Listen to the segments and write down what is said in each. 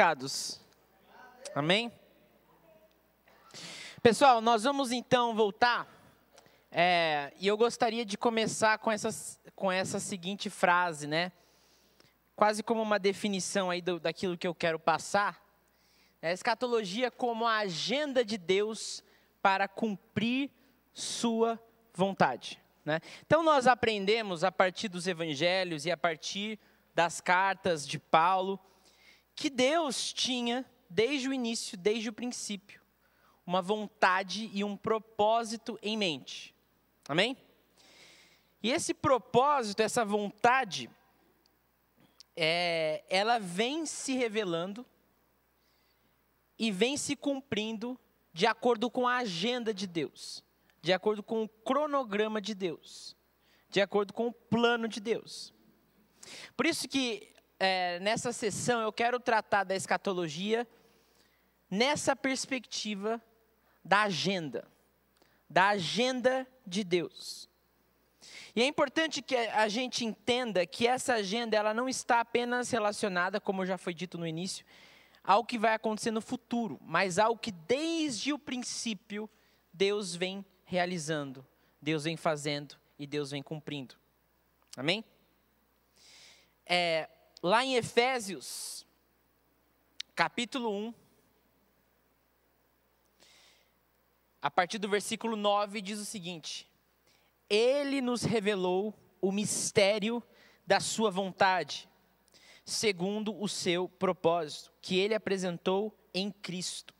pecados. Amém? Pessoal, nós vamos então voltar. É, e eu gostaria de começar com, essa com essa seguinte frase, né? Quase como uma definição aí do, daquilo que eu quero passar. É, escatologia como a agenda de Deus para cumprir sua vontade. Né? Então nós aprendemos a partir dos evangelhos e a partir das cartas de Paulo que Deus tinha desde o início, desde o princípio, uma vontade e um propósito em mente. Amém? E esse propósito, essa vontade, é, ela vem se revelando e vem se cumprindo de acordo com a agenda de Deus, de acordo com o cronograma de Deus, de acordo com o plano de Deus. Por isso que é, nessa sessão, eu quero tratar da escatologia nessa perspectiva da agenda, da agenda de Deus. E é importante que a gente entenda que essa agenda ela não está apenas relacionada, como já foi dito no início, ao que vai acontecer no futuro, mas ao que desde o princípio Deus vem realizando, Deus vem fazendo e Deus vem cumprindo. Amém? É, lá em Efésios, capítulo 1, a partir do versículo 9, diz o seguinte: Ele nos revelou o mistério da Sua vontade, segundo o seu propósito, que Ele apresentou em Cristo,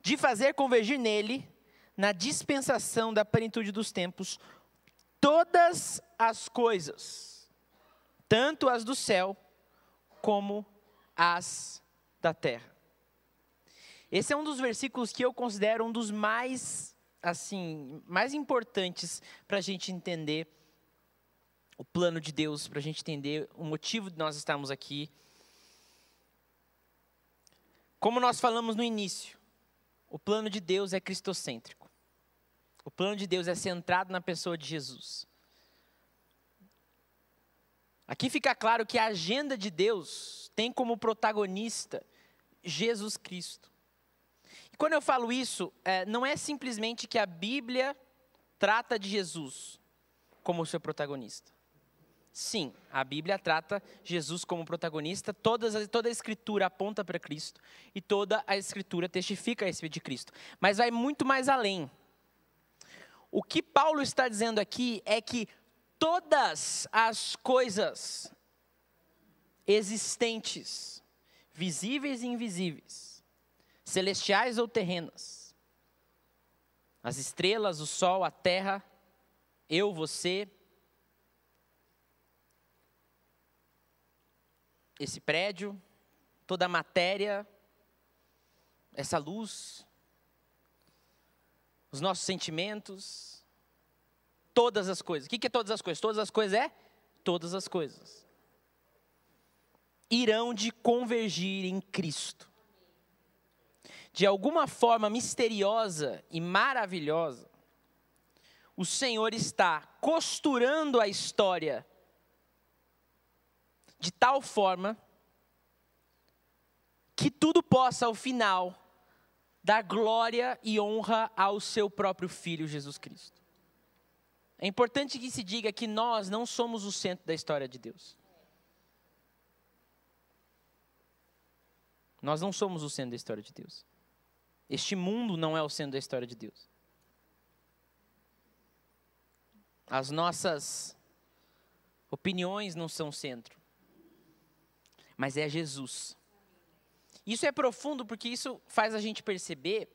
de fazer convergir nele, na dispensação da plenitude dos tempos, todas as coisas tanto as do céu como as da terra. Esse é um dos versículos que eu considero um dos mais, assim, mais importantes para a gente entender o plano de Deus, para a gente entender o motivo de nós estarmos aqui. Como nós falamos no início, o plano de Deus é cristocêntrico. O plano de Deus é centrado na pessoa de Jesus. Aqui fica claro que a agenda de Deus tem como protagonista Jesus Cristo. E quando eu falo isso, é, não é simplesmente que a Bíblia trata de Jesus como seu protagonista. Sim, a Bíblia trata Jesus como protagonista, todas, toda a Escritura aponta para Cristo e toda a Escritura testifica a respeito de Cristo. Mas vai muito mais além. O que Paulo está dizendo aqui é que todas as coisas existentes, visíveis e invisíveis, celestiais ou terrenas, as estrelas, o sol, a terra, eu, você, esse prédio, toda a matéria, essa luz, os nossos sentimentos, Todas as coisas. O que é todas as coisas? Todas as coisas é todas as coisas. Irão de convergir em Cristo. De alguma forma misteriosa e maravilhosa, o Senhor está costurando a história de tal forma que tudo possa, ao final, dar glória e honra ao seu próprio Filho Jesus Cristo. É importante que se diga que nós não somos o centro da história de Deus. Nós não somos o centro da história de Deus. Este mundo não é o centro da história de Deus. As nossas opiniões não são centro, mas é Jesus. Isso é profundo porque isso faz a gente perceber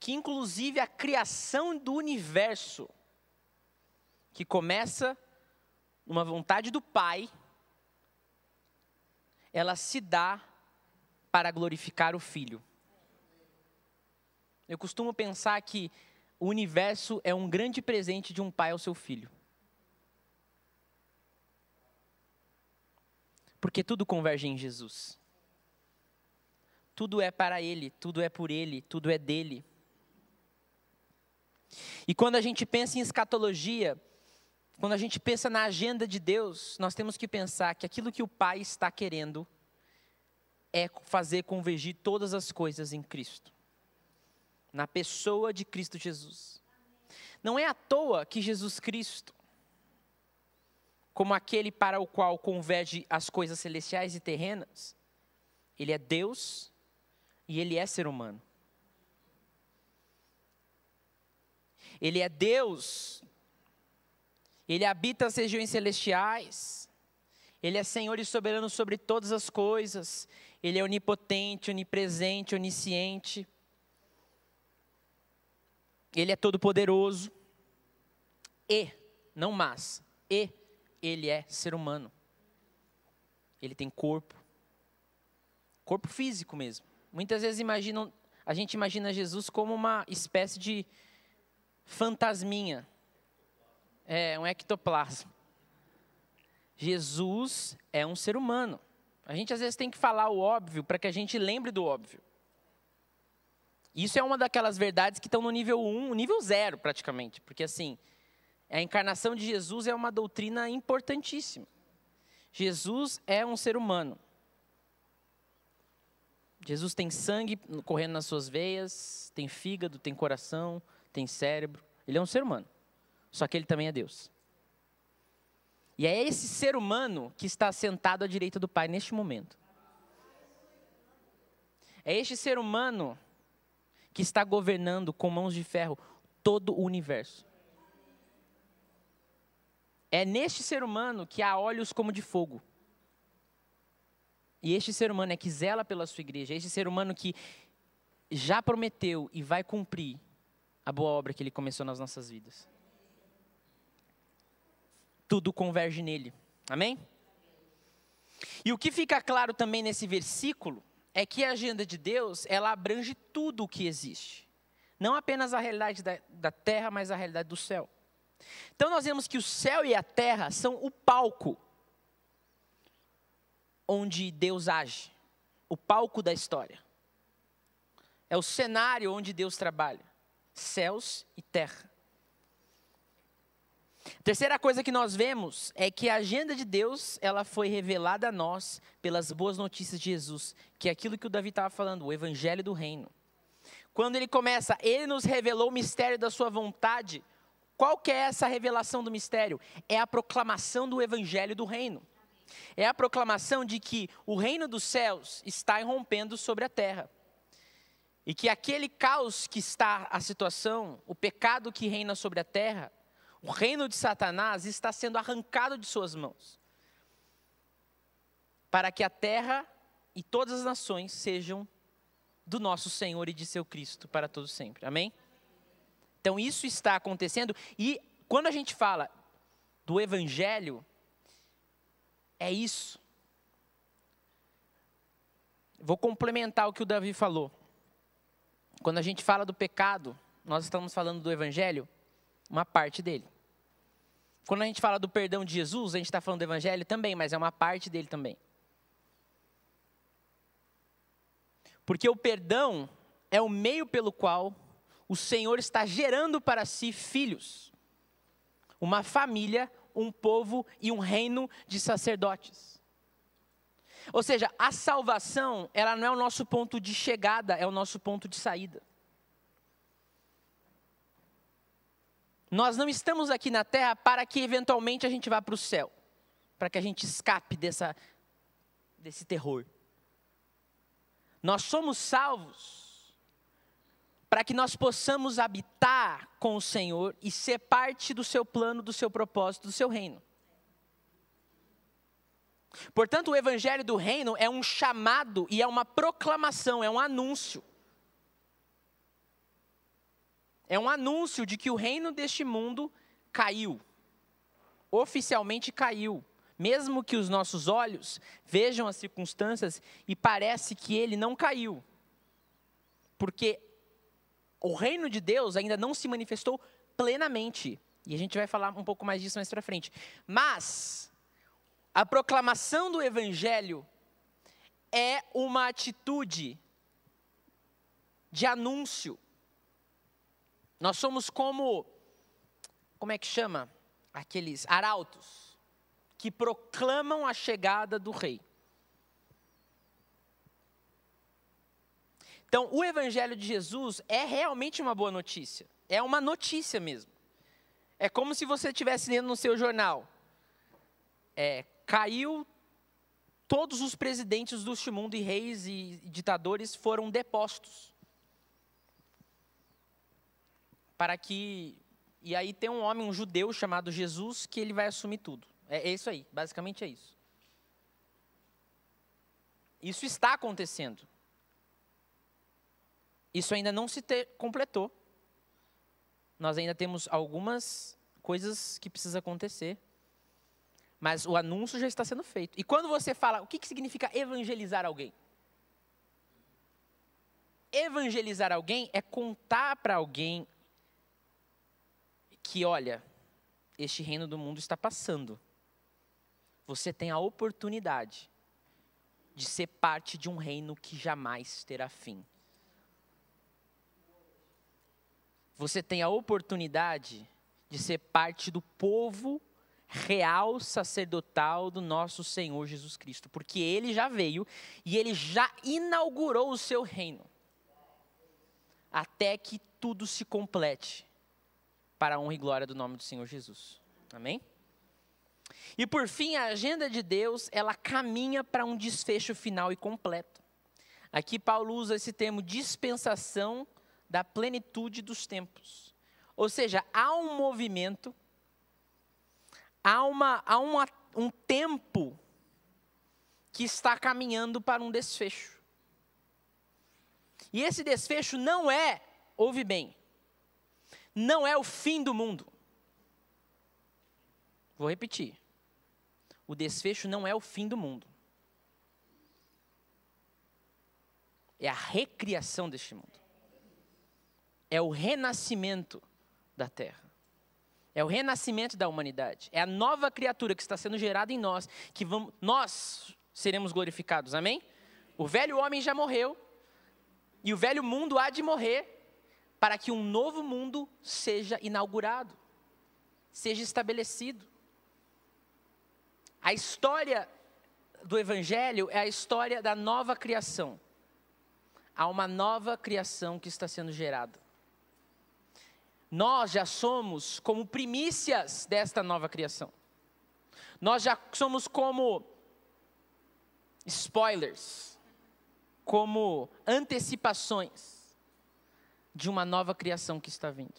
que, inclusive, a criação do universo que começa numa vontade do Pai, ela se dá para glorificar o Filho. Eu costumo pensar que o universo é um grande presente de um pai ao seu filho. Porque tudo converge em Jesus. Tudo é para Ele, tudo é por Ele, tudo é dele. E quando a gente pensa em escatologia, quando a gente pensa na agenda de Deus, nós temos que pensar que aquilo que o Pai está querendo é fazer convergir todas as coisas em Cristo, na pessoa de Cristo Jesus. Não é à toa que Jesus Cristo, como aquele para o qual converge as coisas celestiais e terrenas, ele é Deus e ele é ser humano. Ele é Deus ele habita as regiões celestiais. Ele é Senhor e soberano sobre todas as coisas. Ele é onipotente, onipresente, onisciente. Ele é todo-poderoso. E, não mas, e ele é ser humano. Ele tem corpo. Corpo físico mesmo. Muitas vezes imaginam, a gente imagina Jesus como uma espécie de fantasminha é um ectoplasma. Jesus é um ser humano. A gente às vezes tem que falar o óbvio para que a gente lembre do óbvio. Isso é uma daquelas verdades que estão no nível 1, nível 0 praticamente, porque assim, a encarnação de Jesus é uma doutrina importantíssima. Jesus é um ser humano. Jesus tem sangue correndo nas suas veias, tem fígado, tem coração, tem cérebro. Ele é um ser humano. Só que ele também é Deus. E é esse ser humano que está sentado à direita do Pai neste momento. É este ser humano que está governando com mãos de ferro todo o universo. É neste ser humano que há olhos como de fogo. E este ser humano é que zela pela sua igreja, é este ser humano que já prometeu e vai cumprir a boa obra que ele começou nas nossas vidas tudo converge nele. Amém? E o que fica claro também nesse versículo é que a agenda de Deus, ela abrange tudo o que existe. Não apenas a realidade da, da terra, mas a realidade do céu. Então nós vemos que o céu e a terra são o palco onde Deus age, o palco da história. É o cenário onde Deus trabalha, céus e terra. Terceira coisa que nós vemos é que a agenda de Deus, ela foi revelada a nós pelas boas notícias de Jesus, que é aquilo que o Davi estava falando, o evangelho do reino. Quando ele começa, ele nos revelou o mistério da sua vontade. Qual que é essa revelação do mistério? É a proclamação do evangelho do reino. É a proclamação de que o reino dos céus está irrompendo sobre a terra. E que aquele caos que está a situação, o pecado que reina sobre a terra, o reino de Satanás está sendo arrancado de suas mãos, para que a terra e todas as nações sejam do nosso Senhor e de seu Cristo para todo sempre. Amém? Então isso está acontecendo e quando a gente fala do evangelho é isso. Vou complementar o que o Davi falou. Quando a gente fala do pecado, nós estamos falando do evangelho, uma parte dele. Quando a gente fala do perdão de Jesus, a gente está falando do Evangelho também, mas é uma parte dele também. Porque o perdão é o meio pelo qual o Senhor está gerando para si filhos, uma família, um povo e um reino de sacerdotes. Ou seja, a salvação, ela não é o nosso ponto de chegada, é o nosso ponto de saída. Nós não estamos aqui na terra para que eventualmente a gente vá para o céu, para que a gente escape dessa, desse terror. Nós somos salvos para que nós possamos habitar com o Senhor e ser parte do seu plano, do seu propósito, do seu reino. Portanto, o evangelho do reino é um chamado e é uma proclamação, é um anúncio é um anúncio de que o reino deste mundo caiu. Oficialmente caiu. Mesmo que os nossos olhos vejam as circunstâncias e parece que ele não caiu. Porque o reino de Deus ainda não se manifestou plenamente. E a gente vai falar um pouco mais disso mais para frente. Mas a proclamação do evangelho é uma atitude de anúncio nós somos como, como é que chama? Aqueles arautos que proclamam a chegada do rei. Então, o evangelho de Jesus é realmente uma boa notícia. É uma notícia mesmo. É como se você estivesse lendo no seu jornal. É, caiu todos os presidentes do mundo e reis e ditadores foram depostos. para que e aí tem um homem, um judeu chamado Jesus, que ele vai assumir tudo. É, é isso aí, basicamente é isso. Isso está acontecendo. Isso ainda não se completou. Nós ainda temos algumas coisas que precisam acontecer. Mas o anúncio já está sendo feito. E quando você fala, o que, que significa evangelizar alguém? Evangelizar alguém é contar para alguém que, olha, este reino do mundo está passando. Você tem a oportunidade de ser parte de um reino que jamais terá fim. Você tem a oportunidade de ser parte do povo real sacerdotal do nosso Senhor Jesus Cristo, porque ele já veio e ele já inaugurou o seu reino, até que tudo se complete para a honra e glória do nome do Senhor Jesus. Amém? E por fim, a agenda de Deus, ela caminha para um desfecho final e completo. Aqui Paulo usa esse termo dispensação da plenitude dos tempos. Ou seja, há um movimento, há, uma, há uma, um tempo que está caminhando para um desfecho. E esse desfecho não é, ouve bem, não é o fim do mundo. Vou repetir. O desfecho não é o fim do mundo. É a recriação deste mundo. É o renascimento da terra. É o renascimento da humanidade. É a nova criatura que está sendo gerada em nós, que vamos, nós seremos glorificados. Amém? O velho homem já morreu, e o velho mundo há de morrer, para que um novo mundo seja inaugurado, seja estabelecido. A história do Evangelho é a história da nova criação. Há uma nova criação que está sendo gerada. Nós já somos como primícias desta nova criação. Nós já somos como spoilers, como antecipações de uma nova criação que está vindo.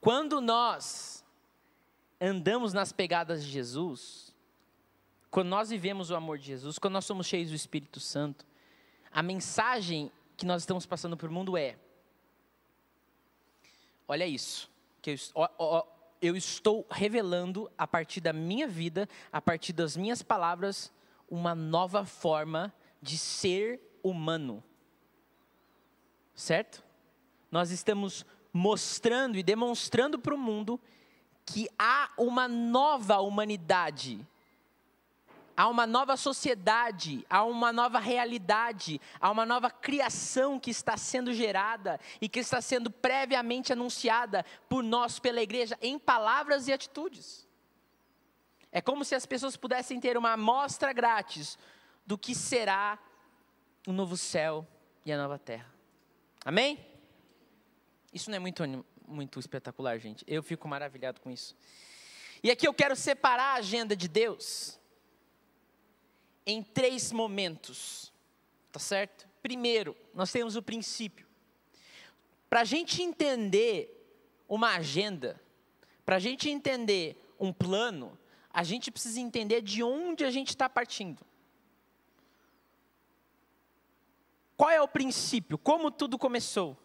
Quando nós andamos nas pegadas de Jesus, quando nós vivemos o amor de Jesus, quando nós somos cheios do Espírito Santo, a mensagem que nós estamos passando para o mundo é: olha isso, que eu, ó, ó, eu estou revelando a partir da minha vida, a partir das minhas palavras, uma nova forma de ser humano certo? Nós estamos mostrando e demonstrando para o mundo que há uma nova humanidade, há uma nova sociedade, há uma nova realidade, há uma nova criação que está sendo gerada e que está sendo previamente anunciada por nós, pela igreja, em palavras e atitudes. É como se as pessoas pudessem ter uma amostra grátis do que será o novo céu e a nova terra. Amém? Isso não é muito, muito espetacular, gente. Eu fico maravilhado com isso. E aqui eu quero separar a agenda de Deus em três momentos, tá certo? Primeiro, nós temos o princípio. Para a gente entender uma agenda, para a gente entender um plano, a gente precisa entender de onde a gente está partindo. Qual é o princípio? Como tudo começou?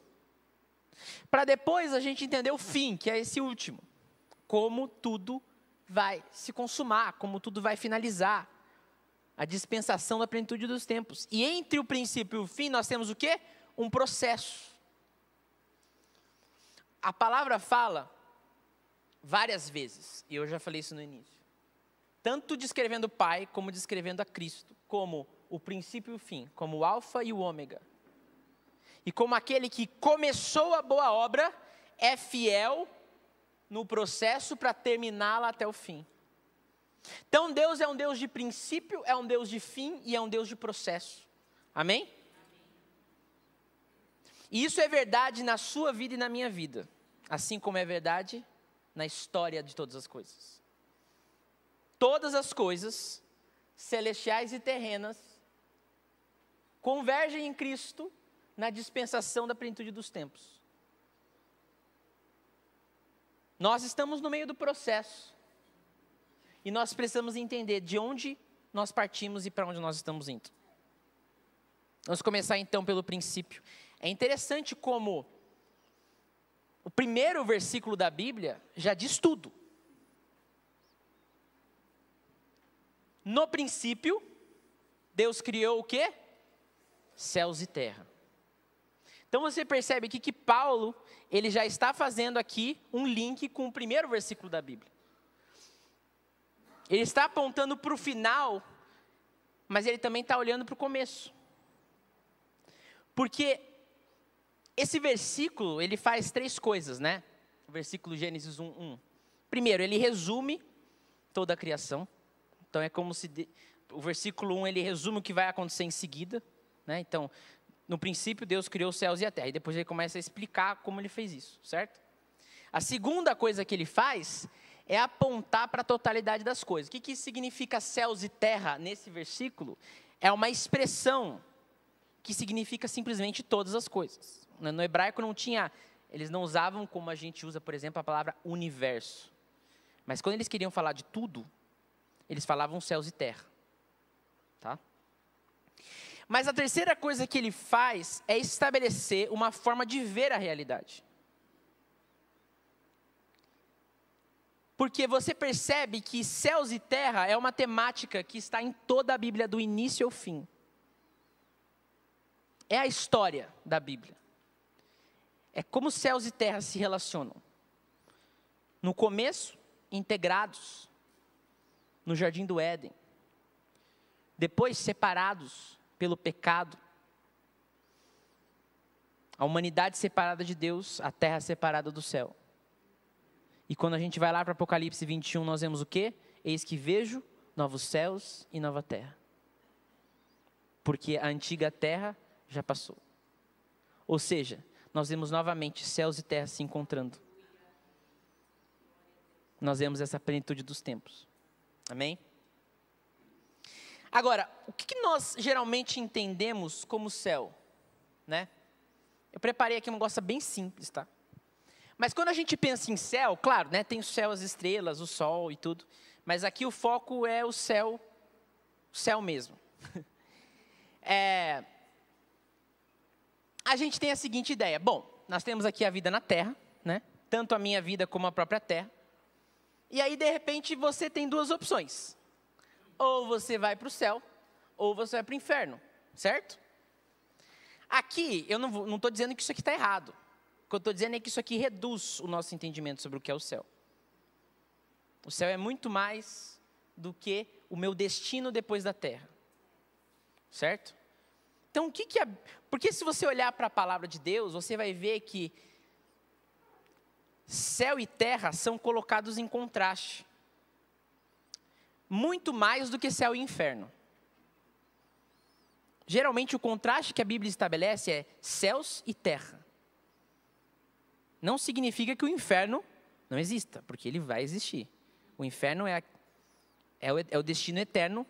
Para depois a gente entender o fim, que é esse último. Como tudo vai se consumar, como tudo vai finalizar. A dispensação da plenitude dos tempos. E entre o princípio e o fim, nós temos o quê? Um processo. A palavra fala várias vezes, e eu já falei isso no início. Tanto descrevendo o Pai, como descrevendo a Cristo, como o princípio e o fim, como o Alfa e o Ômega. E como aquele que começou a boa obra é fiel no processo para terminá-la até o fim. Então Deus é um Deus de princípio, é um Deus de fim e é um Deus de processo. Amém? E isso é verdade na sua vida e na minha vida, assim como é verdade na história de todas as coisas. Todas as coisas, celestiais e terrenas, convergem em Cristo na dispensação da plenitude dos tempos. Nós estamos no meio do processo. E nós precisamos entender de onde nós partimos e para onde nós estamos indo. Vamos começar então pelo princípio. É interessante como o primeiro versículo da Bíblia já diz tudo. No princípio, Deus criou o quê? céus e terra. Então você percebe aqui que Paulo, ele já está fazendo aqui um link com o primeiro versículo da Bíblia. Ele está apontando para o final, mas ele também está olhando para o começo. Porque esse versículo, ele faz três coisas, né? O versículo Gênesis 1, 1. Primeiro, ele resume toda a criação. Então é como se... De... O versículo 1, ele resume o que vai acontecer em seguida. Né? Então, no princípio, Deus criou os céus e a terra. E depois ele começa a explicar como ele fez isso, certo? A segunda coisa que ele faz é apontar para a totalidade das coisas. O que, que significa céus e terra nesse versículo? É uma expressão que significa simplesmente todas as coisas. No hebraico não tinha, eles não usavam como a gente usa, por exemplo, a palavra universo. Mas quando eles queriam falar de tudo, eles falavam céus e terra, tá? Mas a terceira coisa que ele faz é estabelecer uma forma de ver a realidade. Porque você percebe que céus e terra é uma temática que está em toda a Bíblia, do início ao fim. É a história da Bíblia. É como céus e terra se relacionam. No começo, integrados no jardim do Éden. Depois, separados pelo pecado. A humanidade separada de Deus, a terra separada do céu. E quando a gente vai lá para Apocalipse 21, nós vemos o quê? Eis que vejo novos céus e nova terra. Porque a antiga terra já passou. Ou seja, nós vemos novamente céus e terra se encontrando. Nós vemos essa plenitude dos tempos. Amém? Agora, o que nós geralmente entendemos como céu? Né? Eu preparei aqui um negócio bem simples, tá? Mas quando a gente pensa em céu, claro, né, tem o céu, as estrelas, o sol e tudo, mas aqui o foco é o céu, o céu mesmo. é, a gente tem a seguinte ideia: bom, nós temos aqui a vida na Terra, né? tanto a minha vida como a própria Terra, e aí de repente você tem duas opções ou você vai para o céu, ou você vai para o inferno, certo? Aqui, eu não estou dizendo que isso aqui está errado. O que eu estou dizendo é que isso aqui reduz o nosso entendimento sobre o que é o céu. O céu é muito mais do que o meu destino depois da terra. Certo? Então, o que que. Porque se você olhar para a palavra de Deus, você vai ver que céu e terra são colocados em contraste muito mais do que céu e inferno. Geralmente o contraste que a Bíblia estabelece é céus e terra. Não significa que o inferno não exista, porque ele vai existir. O inferno é, a, é, o, é o destino eterno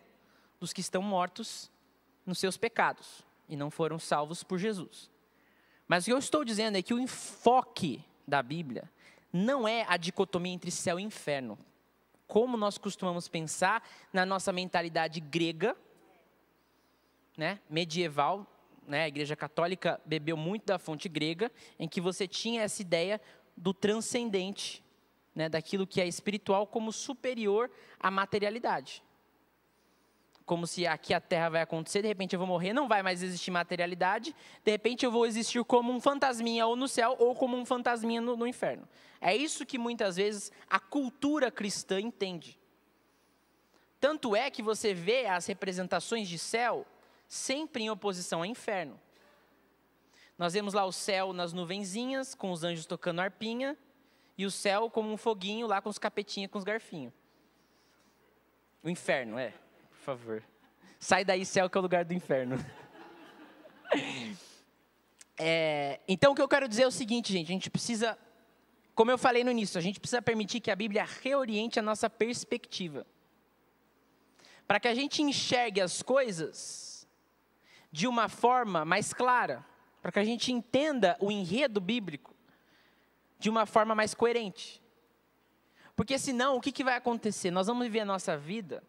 dos que estão mortos nos seus pecados e não foram salvos por Jesus. Mas o que eu estou dizendo é que o enfoque da Bíblia não é a dicotomia entre céu e inferno, como nós costumamos pensar, na nossa mentalidade grega, né, medieval, né, a Igreja Católica bebeu muito da fonte grega, em que você tinha essa ideia do transcendente, né, daquilo que é espiritual como superior à materialidade como se aqui a Terra vai acontecer, de repente eu vou morrer, não vai mais existir materialidade, de repente eu vou existir como um fantasminha ou no céu ou como um fantasminha no, no inferno. É isso que muitas vezes a cultura cristã entende. Tanto é que você vê as representações de céu sempre em oposição ao inferno. Nós vemos lá o céu nas nuvenzinhas, com os anjos tocando arpinha, e o céu como um foguinho lá com os capetinhos, com os garfinhos. O inferno, é por favor. Sai daí, céu, que é o lugar do inferno. É, então, o que eu quero dizer é o seguinte, gente: a gente precisa, como eu falei no início, a gente precisa permitir que a Bíblia reoriente a nossa perspectiva. Para que a gente enxergue as coisas de uma forma mais clara. Para que a gente entenda o enredo bíblico de uma forma mais coerente. Porque senão, o que, que vai acontecer? Nós vamos viver a nossa vida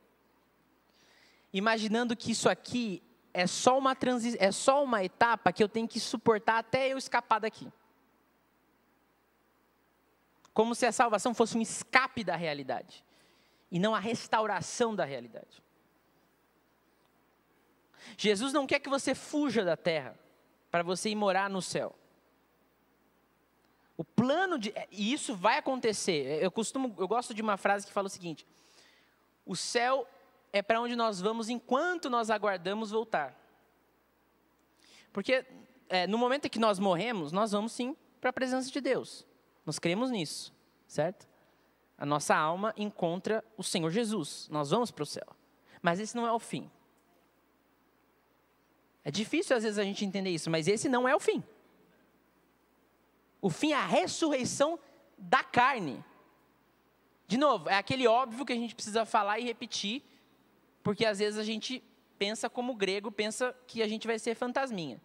imaginando que isso aqui é só uma transi é só uma etapa que eu tenho que suportar até eu escapar daqui. Como se a salvação fosse um escape da realidade e não a restauração da realidade. Jesus não quer que você fuja da terra para você ir morar no céu. O plano de é, e isso vai acontecer. Eu costumo, eu gosto de uma frase que fala o seguinte: o céu é para onde nós vamos enquanto nós aguardamos voltar. Porque é, no momento em que nós morremos, nós vamos sim para a presença de Deus. Nós cremos nisso, certo? A nossa alma encontra o Senhor Jesus. Nós vamos para o céu. Mas esse não é o fim. É difícil às vezes a gente entender isso, mas esse não é o fim. O fim é a ressurreição da carne. De novo, é aquele óbvio que a gente precisa falar e repetir, porque às vezes a gente pensa como o grego, pensa que a gente vai ser fantasminha.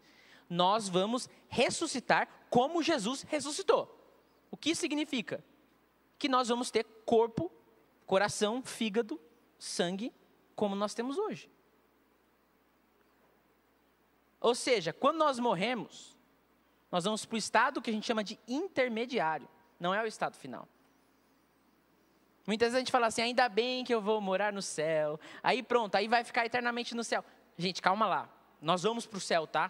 Nós vamos ressuscitar como Jesus ressuscitou. O que significa? Que nós vamos ter corpo, coração, fígado, sangue, como nós temos hoje. Ou seja, quando nós morremos, nós vamos para o estado que a gente chama de intermediário, não é o estado final. Muitas vezes a gente fala assim, ainda bem que eu vou morar no céu. Aí pronto, aí vai ficar eternamente no céu. Gente, calma lá. Nós vamos para o céu, tá?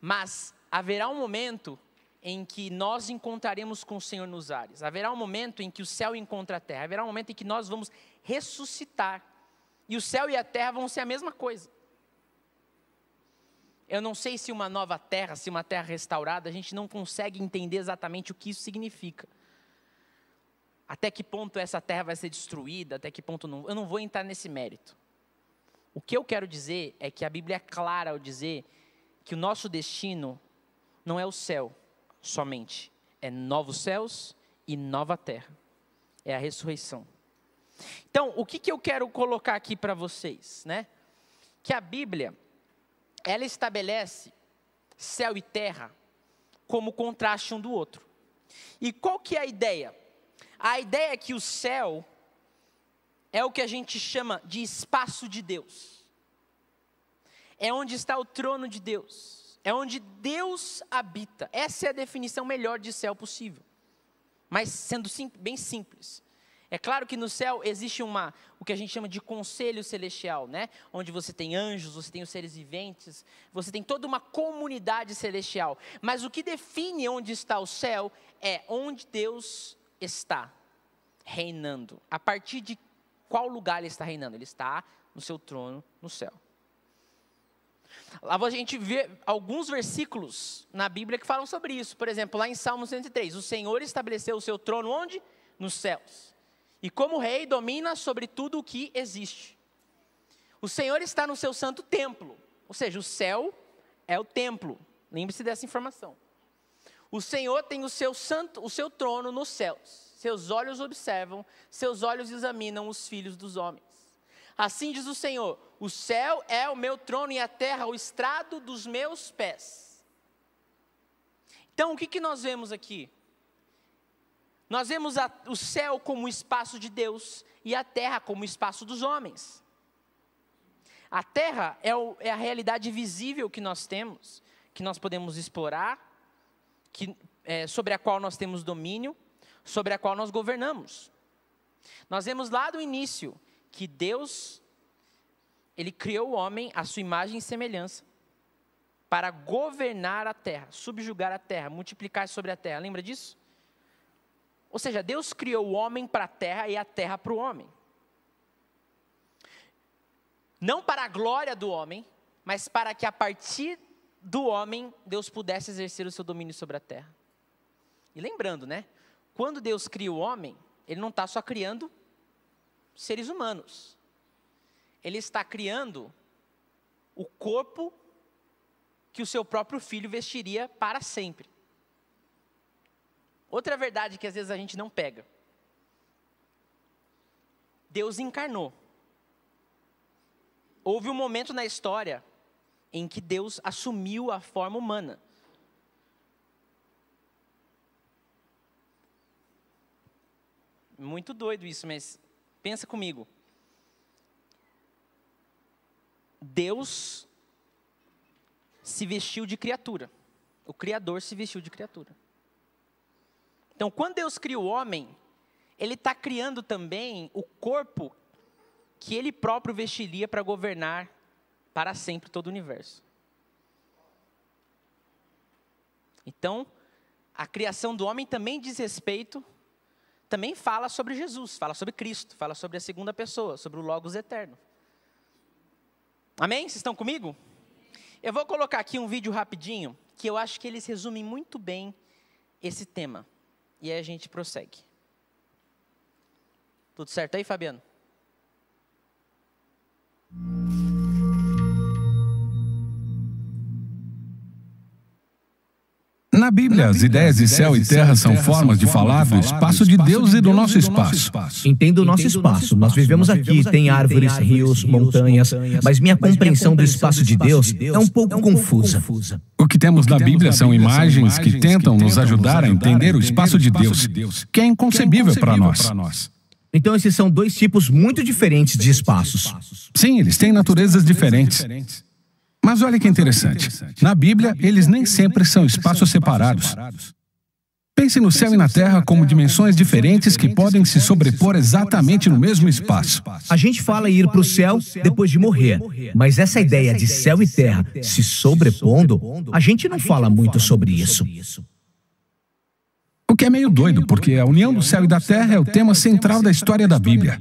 Mas haverá um momento em que nós encontraremos com o Senhor nos ares. Haverá um momento em que o céu encontra a terra. Haverá um momento em que nós vamos ressuscitar. E o céu e a terra vão ser a mesma coisa. Eu não sei se uma nova terra, se uma terra restaurada, a gente não consegue entender exatamente o que isso significa até que ponto essa terra vai ser destruída, até que ponto não. Eu não vou entrar nesse mérito. O que eu quero dizer é que a Bíblia é clara ao dizer que o nosso destino não é o céu somente, é novos céus e nova terra. É a ressurreição. Então, o que, que eu quero colocar aqui para vocês, né? Que a Bíblia, ela estabelece céu e terra como contraste um do outro. E qual que é a ideia? A ideia é que o céu é o que a gente chama de espaço de Deus. É onde está o trono de Deus. É onde Deus habita. Essa é a definição melhor de céu possível. Mas sendo sim, bem simples. É claro que no céu existe uma, o que a gente chama de conselho celestial, né? Onde você tem anjos, você tem os seres viventes, você tem toda uma comunidade celestial. Mas o que define onde está o céu é onde Deus está reinando? A partir de qual lugar ele está reinando? Ele está no seu trono no céu. Lá a gente vê alguns versículos na Bíblia que falam sobre isso. Por exemplo, lá em Salmo 103, o Senhor estabeleceu o seu trono onde? Nos céus. E como rei domina sobre tudo o que existe. O Senhor está no seu santo templo, ou seja, o céu é o templo. Lembre-se dessa informação. O Senhor tem o seu santo, o seu trono nos céus. Seus olhos observam, seus olhos examinam os filhos dos homens. Assim diz o Senhor: O céu é o meu trono e a terra o estrado dos meus pés. Então, o que, que nós vemos aqui? Nós vemos a, o céu como o espaço de Deus e a terra como o espaço dos homens. A terra é, o, é a realidade visível que nós temos, que nós podemos explorar, que, é, sobre a qual nós temos domínio, sobre a qual nós governamos. Nós vemos lá do início que Deus, Ele criou o homem à sua imagem e semelhança para governar a terra, subjugar a terra, multiplicar sobre a terra. Lembra disso? Ou seja, Deus criou o homem para a terra e a terra para o homem. Não para a glória do homem, mas para que a partir do homem, Deus pudesse exercer o seu domínio sobre a terra. E lembrando, né? Quando Deus cria o homem, Ele não está só criando seres humanos. Ele está criando o corpo que o seu próprio filho vestiria para sempre. Outra verdade que às vezes a gente não pega. Deus encarnou. Houve um momento na história em que Deus assumiu a forma humana. Muito doido isso, mas pensa comigo. Deus se vestiu de criatura. O Criador se vestiu de criatura. Então, quando Deus cria o homem, Ele está criando também o corpo que Ele próprio vestiria para governar para sempre todo o universo. Então, a criação do homem também diz respeito, também fala sobre Jesus, fala sobre Cristo, fala sobre a segunda pessoa, sobre o Logos eterno. Amém? Vocês estão comigo? Eu vou colocar aqui um vídeo rapidinho, que eu acho que eles resumem muito bem esse tema. E aí a gente prossegue. Tudo certo aí, Fabiano? na Bíblia, as ideias de céu e terra são formas de falar do espaço de Deus e do nosso espaço. Entendo o nosso espaço. Nós vivemos aqui, tem árvores, rios, montanhas, mas minha compreensão do espaço de Deus é um pouco é confusa. O que temos na Bíblia são imagens que tentam nos ajudar a entender o espaço de Deus, que é, é inconcebível para nós. Então, esses são dois tipos muito diferentes de espaços. Sim, eles têm naturezas diferentes. Mas olha que interessante. Na Bíblia, eles nem sempre são espaços separados. Pense no céu e na terra como dimensões diferentes que podem se sobrepor exatamente no mesmo espaço. A gente fala em ir para o céu depois de morrer, mas essa ideia de céu e terra se sobrepondo, a gente não fala muito sobre isso. O que é meio doido, porque a união do céu e da terra é o tema central da história da Bíblia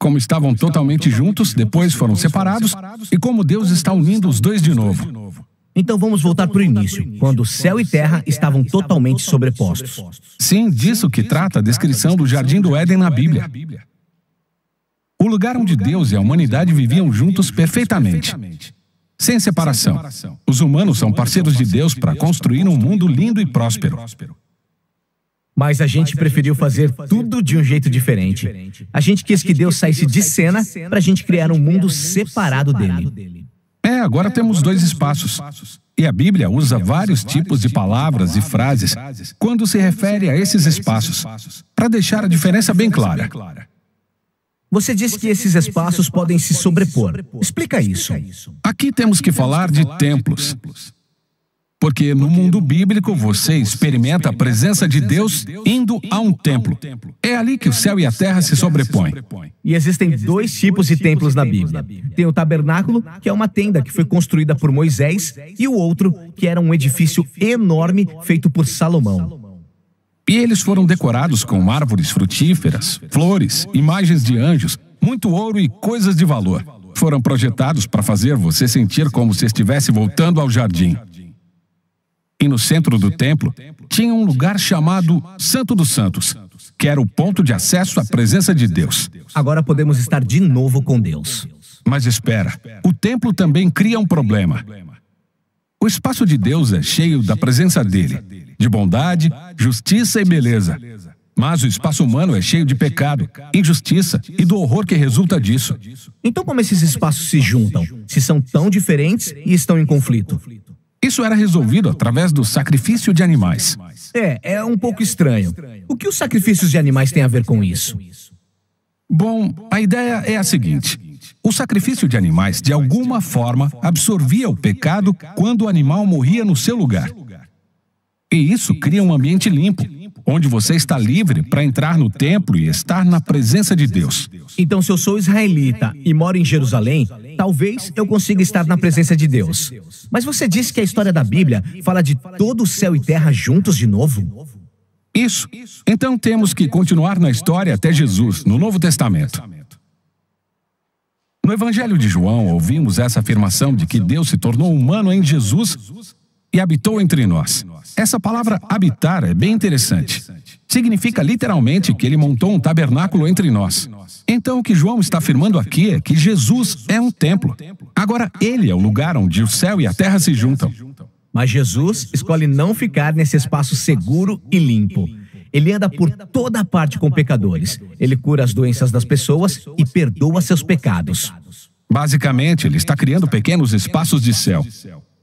como estavam totalmente juntos, depois foram separados, e como Deus está unindo os dois de novo. Então vamos voltar para o então início, quando céu e terra estavam totalmente sobrepostos. Sim, disso que trata a descrição do Jardim do Éden na Bíblia. O lugar onde Deus e a humanidade viviam juntos perfeitamente, sem separação. Os humanos são parceiros de Deus para construir um mundo lindo e próspero. Mas a gente preferiu fazer tudo de um jeito diferente. A gente quis que Deus saísse de cena para a gente criar um mundo separado dele. É, agora é, temos dois espaços. E a Bíblia usa vários tipos de palavras e frases quando se refere a esses espaços, para deixar a diferença bem clara. Você diz que esses espaços podem se sobrepor. Explica isso. Aqui temos que falar de templos. Porque no mundo bíblico você experimenta a presença de Deus indo a um templo. É ali que é o céu e a terra se sobrepõem. E existem dois tipos de templos na Bíblia. Tem o tabernáculo, que é uma tenda que foi construída por Moisés, e o outro, que era um edifício enorme feito por Salomão. E eles foram decorados com árvores frutíferas, flores, imagens de anjos, muito ouro e coisas de valor. Foram projetados para fazer você sentir como se estivesse voltando ao jardim. E no centro do templo tinha um lugar chamado Santo dos Santos, que era o ponto de acesso à presença de Deus. Agora podemos estar de novo com Deus. Mas espera, o templo também cria um problema. O espaço de Deus é cheio da presença dele, de bondade, justiça e beleza. Mas o espaço humano é cheio de pecado, injustiça e do horror que resulta disso. Então, como esses espaços se juntam, se são tão diferentes e estão em conflito? Isso era resolvido através do sacrifício de animais. É, é um pouco estranho. O que os sacrifícios de animais têm a ver com isso? Bom, a ideia é a seguinte: o sacrifício de animais, de alguma forma, absorvia o pecado quando o animal morria no seu lugar. E isso cria um ambiente limpo, onde você está livre para entrar no templo e estar na presença de Deus. Então, se eu sou israelita e moro em Jerusalém, Talvez eu consiga estar na presença de Deus. Mas você disse que a história da Bíblia fala de todo o céu e terra juntos de novo? Isso. Então temos que continuar na história até Jesus, no Novo Testamento. No Evangelho de João, ouvimos essa afirmação de que Deus se tornou humano em Jesus e habitou entre nós. Essa palavra habitar é bem interessante. Significa literalmente que ele montou um tabernáculo entre nós. Então o que João está afirmando aqui é que Jesus é um templo. Agora, ele é o lugar onde o céu e a terra se juntam. Mas Jesus escolhe não ficar nesse espaço seguro e limpo. Ele anda por toda a parte com pecadores. Ele cura as doenças das pessoas e perdoa seus pecados. Basicamente, ele está criando pequenos espaços de céu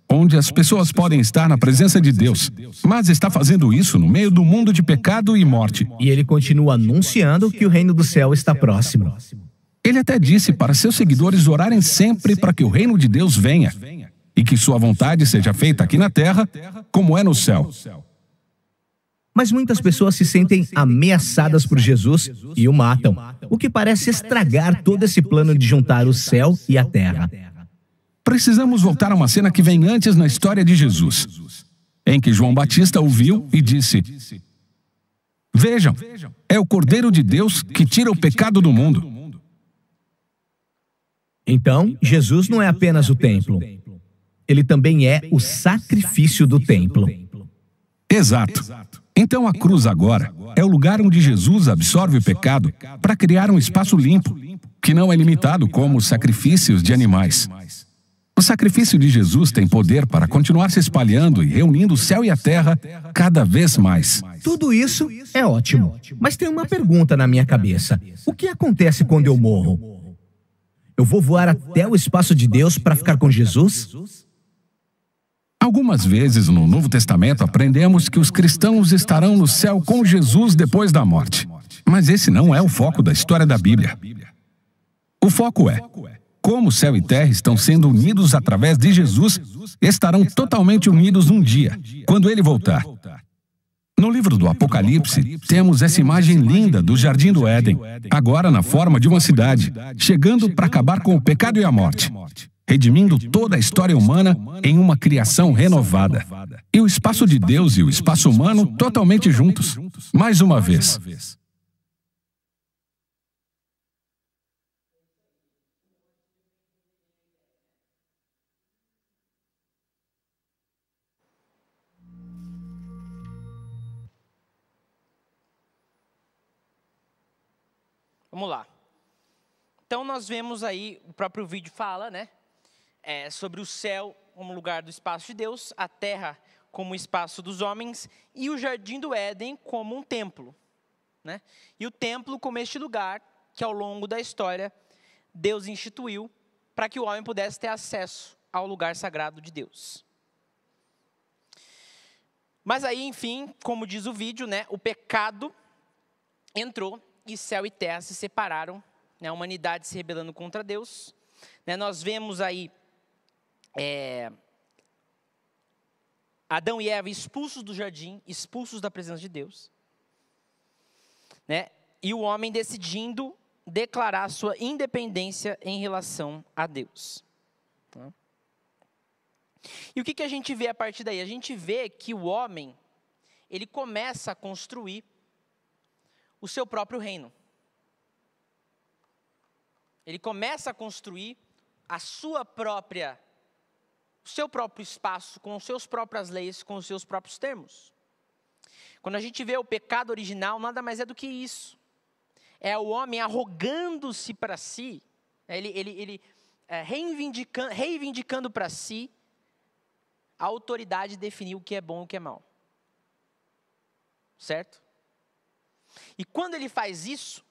onde as pessoas podem estar na presença de Deus, mas está fazendo isso no meio do mundo de pecado e morte. E ele continua anunciando que o reino do céu está próximo. Ele até disse para seus seguidores orarem sempre para que o reino de Deus venha e que sua vontade seja feita aqui na terra, como é no céu. Mas muitas pessoas se sentem ameaçadas por Jesus e o matam, o que parece estragar todo esse plano de juntar o céu e a terra precisamos voltar a uma cena que vem antes na história de Jesus, em que João Batista ouviu e disse: Vejam, é o Cordeiro de Deus que tira o pecado do mundo. Então, Jesus não é apenas o templo, ele também é o sacrifício do templo. Exato. Então, a cruz agora é o lugar onde Jesus absorve o pecado para criar um espaço limpo, que não é limitado como os sacrifícios de animais. O sacrifício de Jesus tem poder para continuar se espalhando e reunindo o céu e a terra cada vez mais. Tudo isso é ótimo, mas tem uma pergunta na minha cabeça: o que acontece quando eu morro? Eu vou voar até o espaço de Deus para ficar com Jesus? Algumas vezes no Novo Testamento aprendemos que os cristãos estarão no céu com Jesus depois da morte. Mas esse não é o foco da história da Bíblia. O foco é: como céu e terra estão sendo unidos através de Jesus, estarão totalmente unidos um dia, quando ele voltar. No livro do Apocalipse, temos essa imagem linda do Jardim do Éden, agora na forma de uma cidade, chegando para acabar com o pecado e a morte, redimindo toda a história humana em uma criação renovada. E o espaço de Deus e o espaço humano totalmente juntos, mais uma vez. Vamos lá. Então nós vemos aí, o próprio vídeo fala, né? É, sobre o céu como lugar do espaço de Deus, a terra como espaço dos homens e o jardim do Éden como um templo, né? E o templo como este lugar que ao longo da história Deus instituiu para que o homem pudesse ter acesso ao lugar sagrado de Deus. Mas aí, enfim, como diz o vídeo, né, o pecado entrou e céu e terra se separaram, né, a humanidade se rebelando contra Deus. Né, nós vemos aí é, Adão e Eva expulsos do jardim, expulsos da presença de Deus. Né, e o homem decidindo declarar sua independência em relação a Deus. Tá? E o que, que a gente vê a partir daí? A gente vê que o homem ele começa a construir o seu próprio reino. Ele começa a construir a sua própria o seu próprio espaço, com as suas próprias leis, com os seus próprios termos. Quando a gente vê o pecado original, nada mais é do que isso. É o homem arrogando-se para si, né, ele, ele, ele é, reivindicando, reivindicando para si a autoridade de definir o que é bom e o que é mal. Certo? E quando ele faz isso,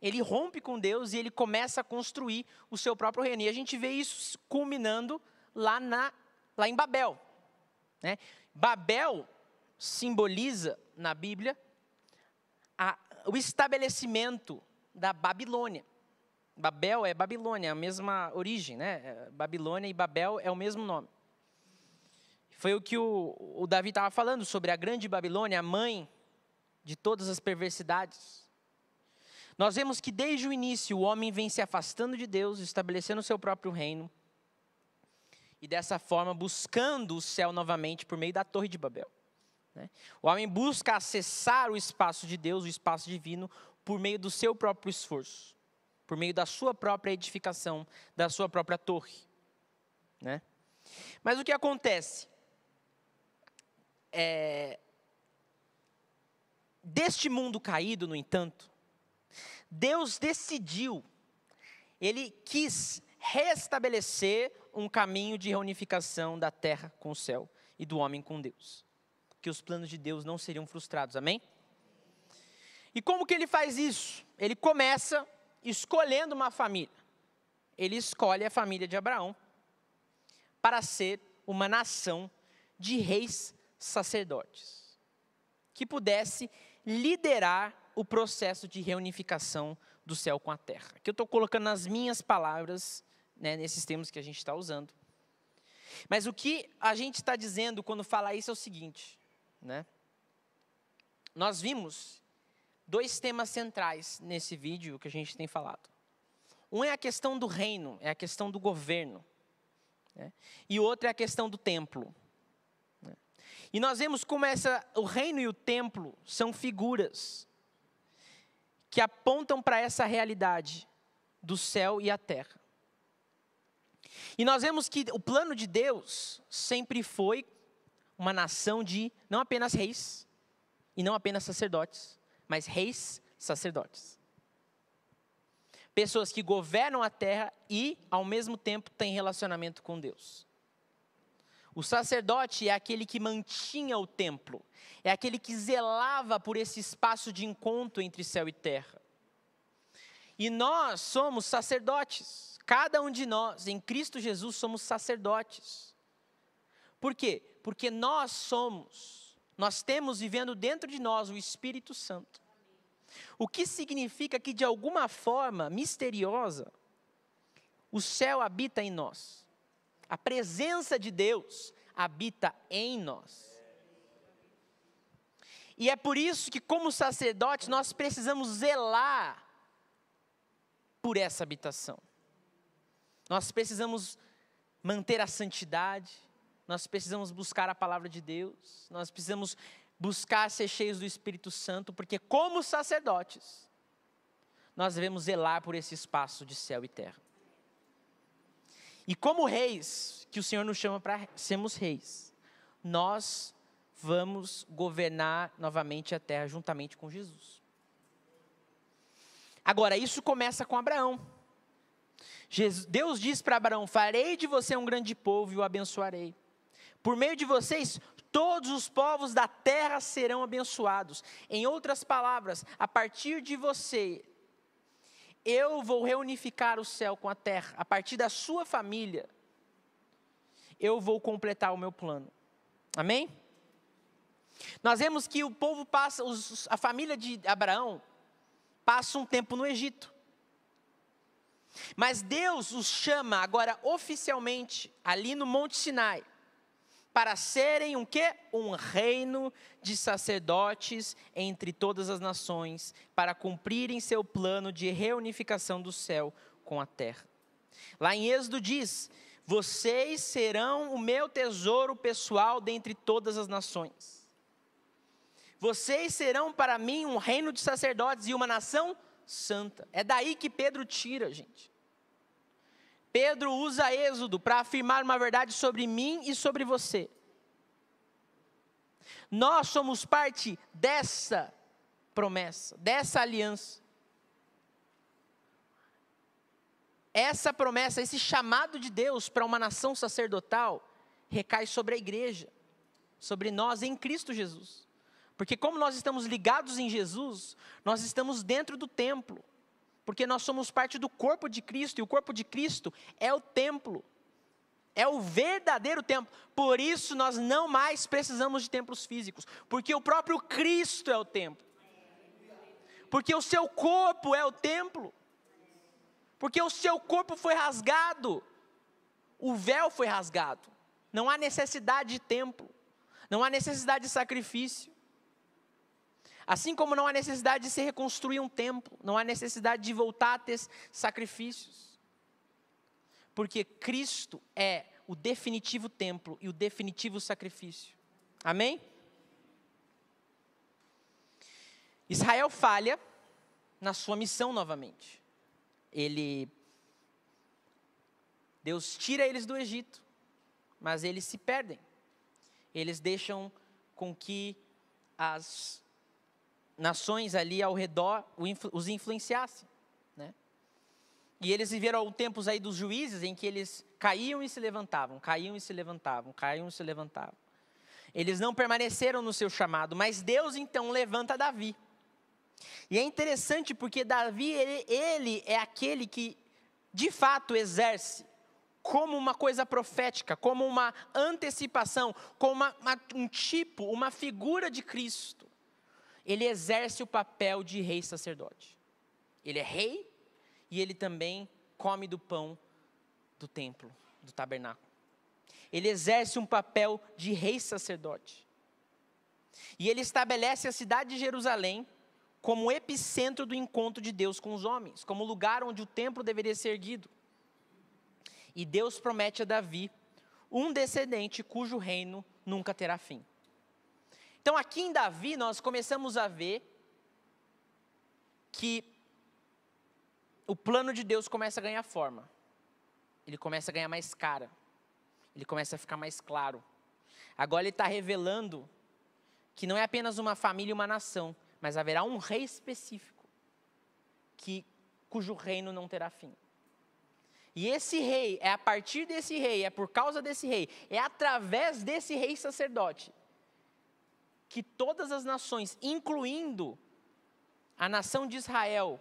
ele rompe com Deus e ele começa a construir o seu próprio reino. E a gente vê isso culminando lá, na, lá em Babel. Né? Babel simboliza na Bíblia a, o estabelecimento da Babilônia. Babel é Babilônia, é a mesma origem, né? É, Babilônia e Babel é o mesmo nome. Foi o que o, o Davi estava falando sobre a grande Babilônia, a mãe de todas as perversidades. Nós vemos que desde o início o homem vem se afastando de Deus, estabelecendo o seu próprio reino, e dessa forma buscando o céu novamente por meio da Torre de Babel. Né? O homem busca acessar o espaço de Deus, o espaço divino, por meio do seu próprio esforço, por meio da sua própria edificação, da sua própria torre. Né? Mas o que acontece? É, Deste mundo caído, no entanto, Deus decidiu, ele quis restabelecer um caminho de reunificação da terra com o céu e do homem com Deus. Que os planos de Deus não seriam frustrados, amém? E como que ele faz isso? Ele começa escolhendo uma família. Ele escolhe a família de Abraão para ser uma nação de reis sacerdotes que pudesse liderar o processo de reunificação do céu com a terra. Que eu estou colocando nas minhas palavras, né, nesses termos que a gente está usando. Mas o que a gente está dizendo quando fala isso é o seguinte, né? Nós vimos dois temas centrais nesse vídeo que a gente tem falado. Um é a questão do reino, é a questão do governo. Né? E o outro é a questão do templo. E nós vemos como essa, o reino e o templo são figuras que apontam para essa realidade do céu e a terra. E nós vemos que o plano de Deus sempre foi uma nação de não apenas reis e não apenas sacerdotes, mas reis, sacerdotes. Pessoas que governam a terra e, ao mesmo tempo, têm relacionamento com Deus. O sacerdote é aquele que mantinha o templo, é aquele que zelava por esse espaço de encontro entre céu e terra. E nós somos sacerdotes, cada um de nós, em Cristo Jesus, somos sacerdotes. Por quê? Porque nós somos, nós temos vivendo dentro de nós o Espírito Santo. O que significa que, de alguma forma misteriosa, o céu habita em nós. A presença de Deus habita em nós. E é por isso que, como sacerdotes, nós precisamos zelar por essa habitação. Nós precisamos manter a santidade, nós precisamos buscar a palavra de Deus, nós precisamos buscar ser cheios do Espírito Santo, porque, como sacerdotes, nós devemos zelar por esse espaço de céu e terra. E como reis, que o Senhor nos chama para sermos reis, nós vamos governar novamente a terra juntamente com Jesus. Agora, isso começa com Abraão. Deus diz para Abraão: Farei de você um grande povo e o abençoarei. Por meio de vocês, todos os povos da terra serão abençoados. Em outras palavras, a partir de você, eu vou reunificar o céu com a terra, a partir da sua família, eu vou completar o meu plano. Amém? Nós vemos que o povo passa, os, a família de Abraão passa um tempo no Egito. Mas Deus os chama agora oficialmente ali no Monte Sinai para serem um quê? Um reino de sacerdotes entre todas as nações, para cumprirem seu plano de reunificação do céu com a terra. Lá em Êxodo diz: "Vocês serão o meu tesouro pessoal dentre todas as nações. Vocês serão para mim um reino de sacerdotes e uma nação santa." É daí que Pedro tira, gente. Pedro usa Êxodo para afirmar uma verdade sobre mim e sobre você. Nós somos parte dessa promessa, dessa aliança. Essa promessa, esse chamado de Deus para uma nação sacerdotal, recai sobre a igreja, sobre nós em Cristo Jesus. Porque, como nós estamos ligados em Jesus, nós estamos dentro do templo porque nós somos parte do corpo de Cristo e o corpo de Cristo é o templo. É o verdadeiro templo. Por isso nós não mais precisamos de templos físicos, porque o próprio Cristo é o templo. Porque o seu corpo é o templo. Porque o seu corpo foi rasgado. O véu foi rasgado. Não há necessidade de templo. Não há necessidade de sacrifício. Assim como não há necessidade de se reconstruir um templo, não há necessidade de voltar a ter sacrifícios. Porque Cristo é o definitivo templo e o definitivo sacrifício. Amém? Israel falha na sua missão novamente. Ele Deus tira eles do Egito, mas eles se perdem. Eles deixam com que as nações ali ao redor os influenciassem. Né? E eles viveram tempos aí dos juízes em que eles caíam e se levantavam, caíam e se levantavam, caíam e se levantavam. Eles não permaneceram no seu chamado, mas Deus então levanta Davi. E é interessante porque Davi, ele, ele é aquele que de fato exerce como uma coisa profética, como uma antecipação, como uma, uma, um tipo, uma figura de Cristo ele exerce o papel de rei sacerdote. Ele é rei e ele também come do pão do templo, do tabernáculo. Ele exerce um papel de rei sacerdote. E ele estabelece a cidade de Jerusalém como o epicentro do encontro de Deus com os homens, como lugar onde o templo deveria ser erguido. E Deus promete a Davi um descendente cujo reino nunca terá fim. Então, aqui em Davi, nós começamos a ver que o plano de Deus começa a ganhar forma, ele começa a ganhar mais cara, ele começa a ficar mais claro. Agora, ele está revelando que não é apenas uma família e uma nação, mas haverá um rei específico, que, cujo reino não terá fim. E esse rei, é a partir desse rei, é por causa desse rei, é através desse rei sacerdote que todas as nações, incluindo a nação de Israel,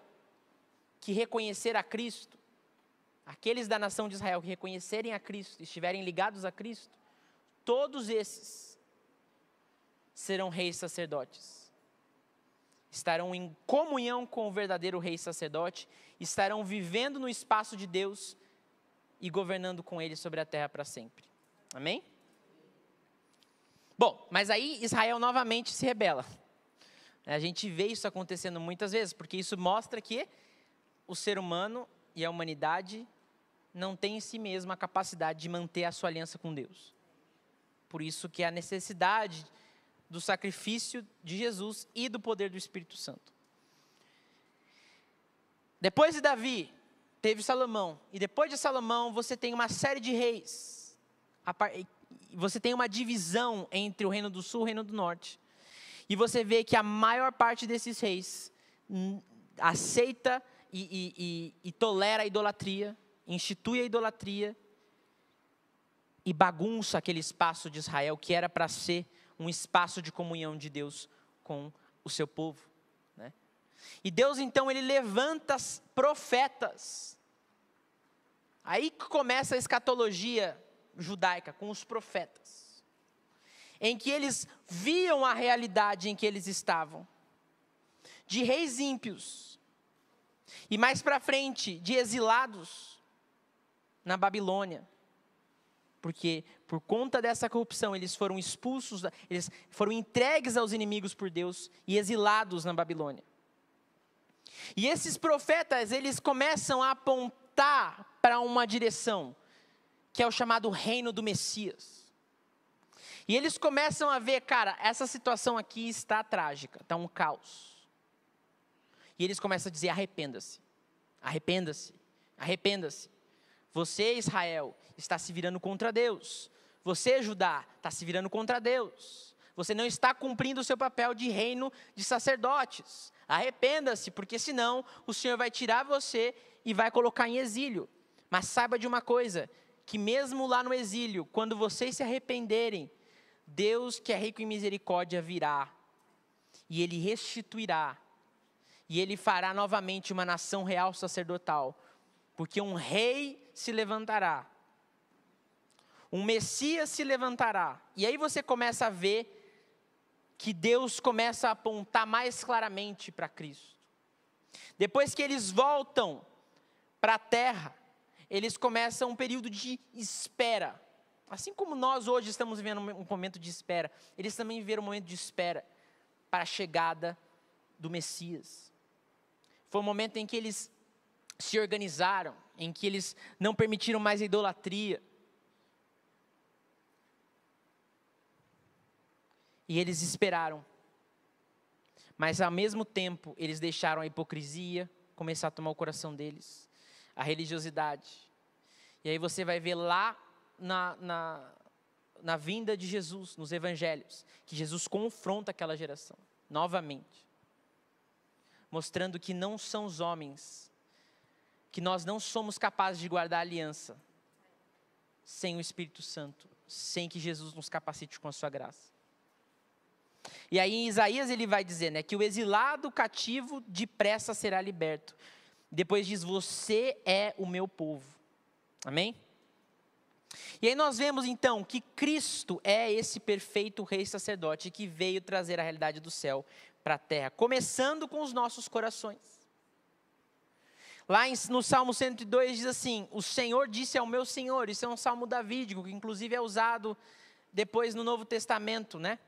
que reconhecer a Cristo, aqueles da nação de Israel que reconhecerem a Cristo, estiverem ligados a Cristo, todos esses serão reis sacerdotes. Estarão em comunhão com o verdadeiro rei sacerdote, estarão vivendo no espaço de Deus e governando com ele sobre a terra para sempre. Amém? Bom, mas aí Israel novamente se rebela. É, a gente vê isso acontecendo muitas vezes, porque isso mostra que o ser humano e a humanidade não têm em si mesmo a capacidade de manter a sua aliança com Deus. Por isso que a necessidade do sacrifício de Jesus e do poder do Espírito Santo. Depois de Davi, teve Salomão, e depois de Salomão você tem uma série de reis você tem uma divisão entre o reino do sul e o reino do norte. E você vê que a maior parte desses reis hum, aceita e, e, e, e tolera a idolatria, institui a idolatria e bagunça aquele espaço de Israel que era para ser um espaço de comunhão de Deus com o seu povo. Né? E Deus então ele levanta profetas. Aí que começa a escatologia judaica, com os profetas, em que eles viam a realidade em que eles estavam, de reis ímpios, e mais para frente, de exilados na Babilônia, porque por conta dessa corrupção eles foram expulsos, eles foram entregues aos inimigos por Deus e exilados na Babilônia. E esses profetas, eles começam a apontar para uma direção, que é o chamado reino do Messias. E eles começam a ver, cara, essa situação aqui está trágica, está um caos. E eles começam a dizer: arrependa-se, arrependa-se, arrependa-se. Você, Israel, está se virando contra Deus. Você, Judá, está se virando contra Deus. Você não está cumprindo o seu papel de reino de sacerdotes. Arrependa-se, porque senão o Senhor vai tirar você e vai colocar em exílio. Mas saiba de uma coisa: que mesmo lá no exílio, quando vocês se arrependerem, Deus que é rico em misericórdia virá e ele restituirá e ele fará novamente uma nação real sacerdotal, porque um rei se levantará. Um Messias se levantará. E aí você começa a ver que Deus começa a apontar mais claramente para Cristo. Depois que eles voltam para a terra, eles começam um período de espera. Assim como nós hoje estamos vivendo um momento de espera, eles também viveram um momento de espera para a chegada do Messias. Foi um momento em que eles se organizaram, em que eles não permitiram mais a idolatria. E eles esperaram. Mas ao mesmo tempo, eles deixaram a hipocrisia começar a tomar o coração deles a religiosidade. E aí você vai ver lá na, na, na vinda de Jesus, nos evangelhos, que Jesus confronta aquela geração, novamente, mostrando que não são os homens, que nós não somos capazes de guardar aliança sem o Espírito Santo, sem que Jesus nos capacite com a sua graça. E aí em Isaías ele vai dizer, né, que o exilado cativo depressa será liberto. Depois diz: Você é o meu povo. Amém? E aí nós vemos então que Cristo é esse perfeito rei sacerdote que veio trazer a realidade do céu para a terra, começando com os nossos corações. Lá em, no Salmo 102 diz assim: O Senhor disse ao meu Senhor. Isso é um salmo davídico, que inclusive é usado depois no Novo Testamento, né?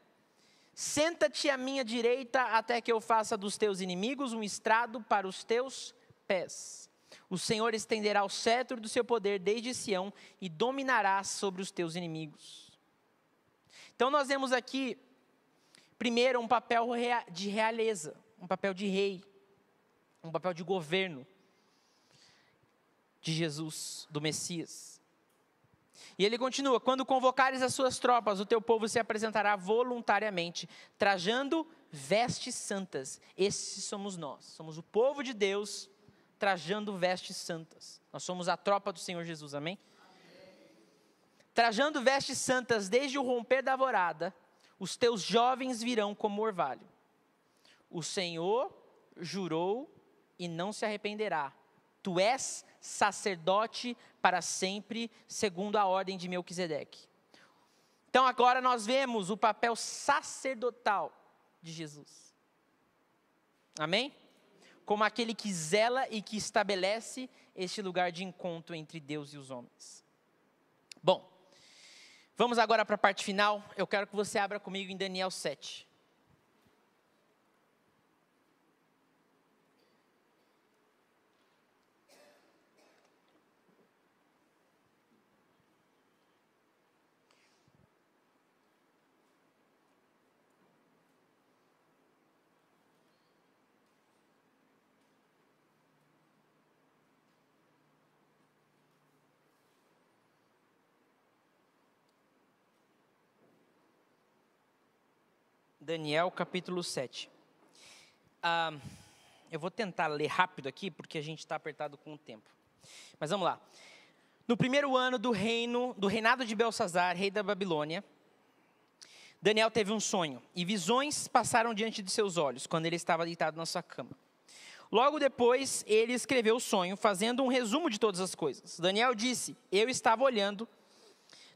Senta-te à minha direita até que eu faça dos teus inimigos um estrado para os teus pés. O Senhor estenderá o cetro do seu poder desde Sião e dominará sobre os teus inimigos. Então nós vemos aqui, primeiro, um papel de realeza, um papel de rei, um papel de governo de Jesus, do Messias. E ele continua: quando convocares as suas tropas, o teu povo se apresentará voluntariamente, trajando vestes santas. Esses somos nós, somos o povo de Deus trajando vestes santas. Nós somos a tropa do Senhor Jesus, amém? Trajando vestes santas desde o romper da alvorada, os teus jovens virão como orvalho. O Senhor jurou e não se arrependerá. Tu és sacerdote para sempre, segundo a ordem de Melquisedeque. Então agora nós vemos o papel sacerdotal de Jesus. Amém? como aquele que zela e que estabelece este lugar de encontro entre Deus e os homens. Bom, vamos agora para a parte final. Eu quero que você abra comigo em Daniel 7. Daniel capítulo 7. Ah, eu vou tentar ler rápido aqui, porque a gente está apertado com o tempo. Mas vamos lá. No primeiro ano do reino, do reinado de Belsazar, rei da Babilônia, Daniel teve um sonho, e visões passaram diante de seus olhos, quando ele estava deitado na sua cama. Logo depois, ele escreveu o sonho, fazendo um resumo de todas as coisas. Daniel disse: Eu estava olhando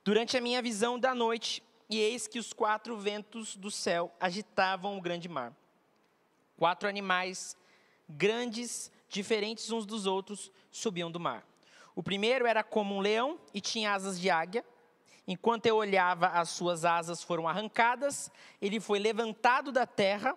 durante a minha visão da noite, e eis que os quatro ventos do céu agitavam o grande mar. Quatro animais grandes, diferentes uns dos outros, subiam do mar. O primeiro era como um leão e tinha asas de águia. Enquanto eu olhava, as suas asas foram arrancadas, ele foi levantado da terra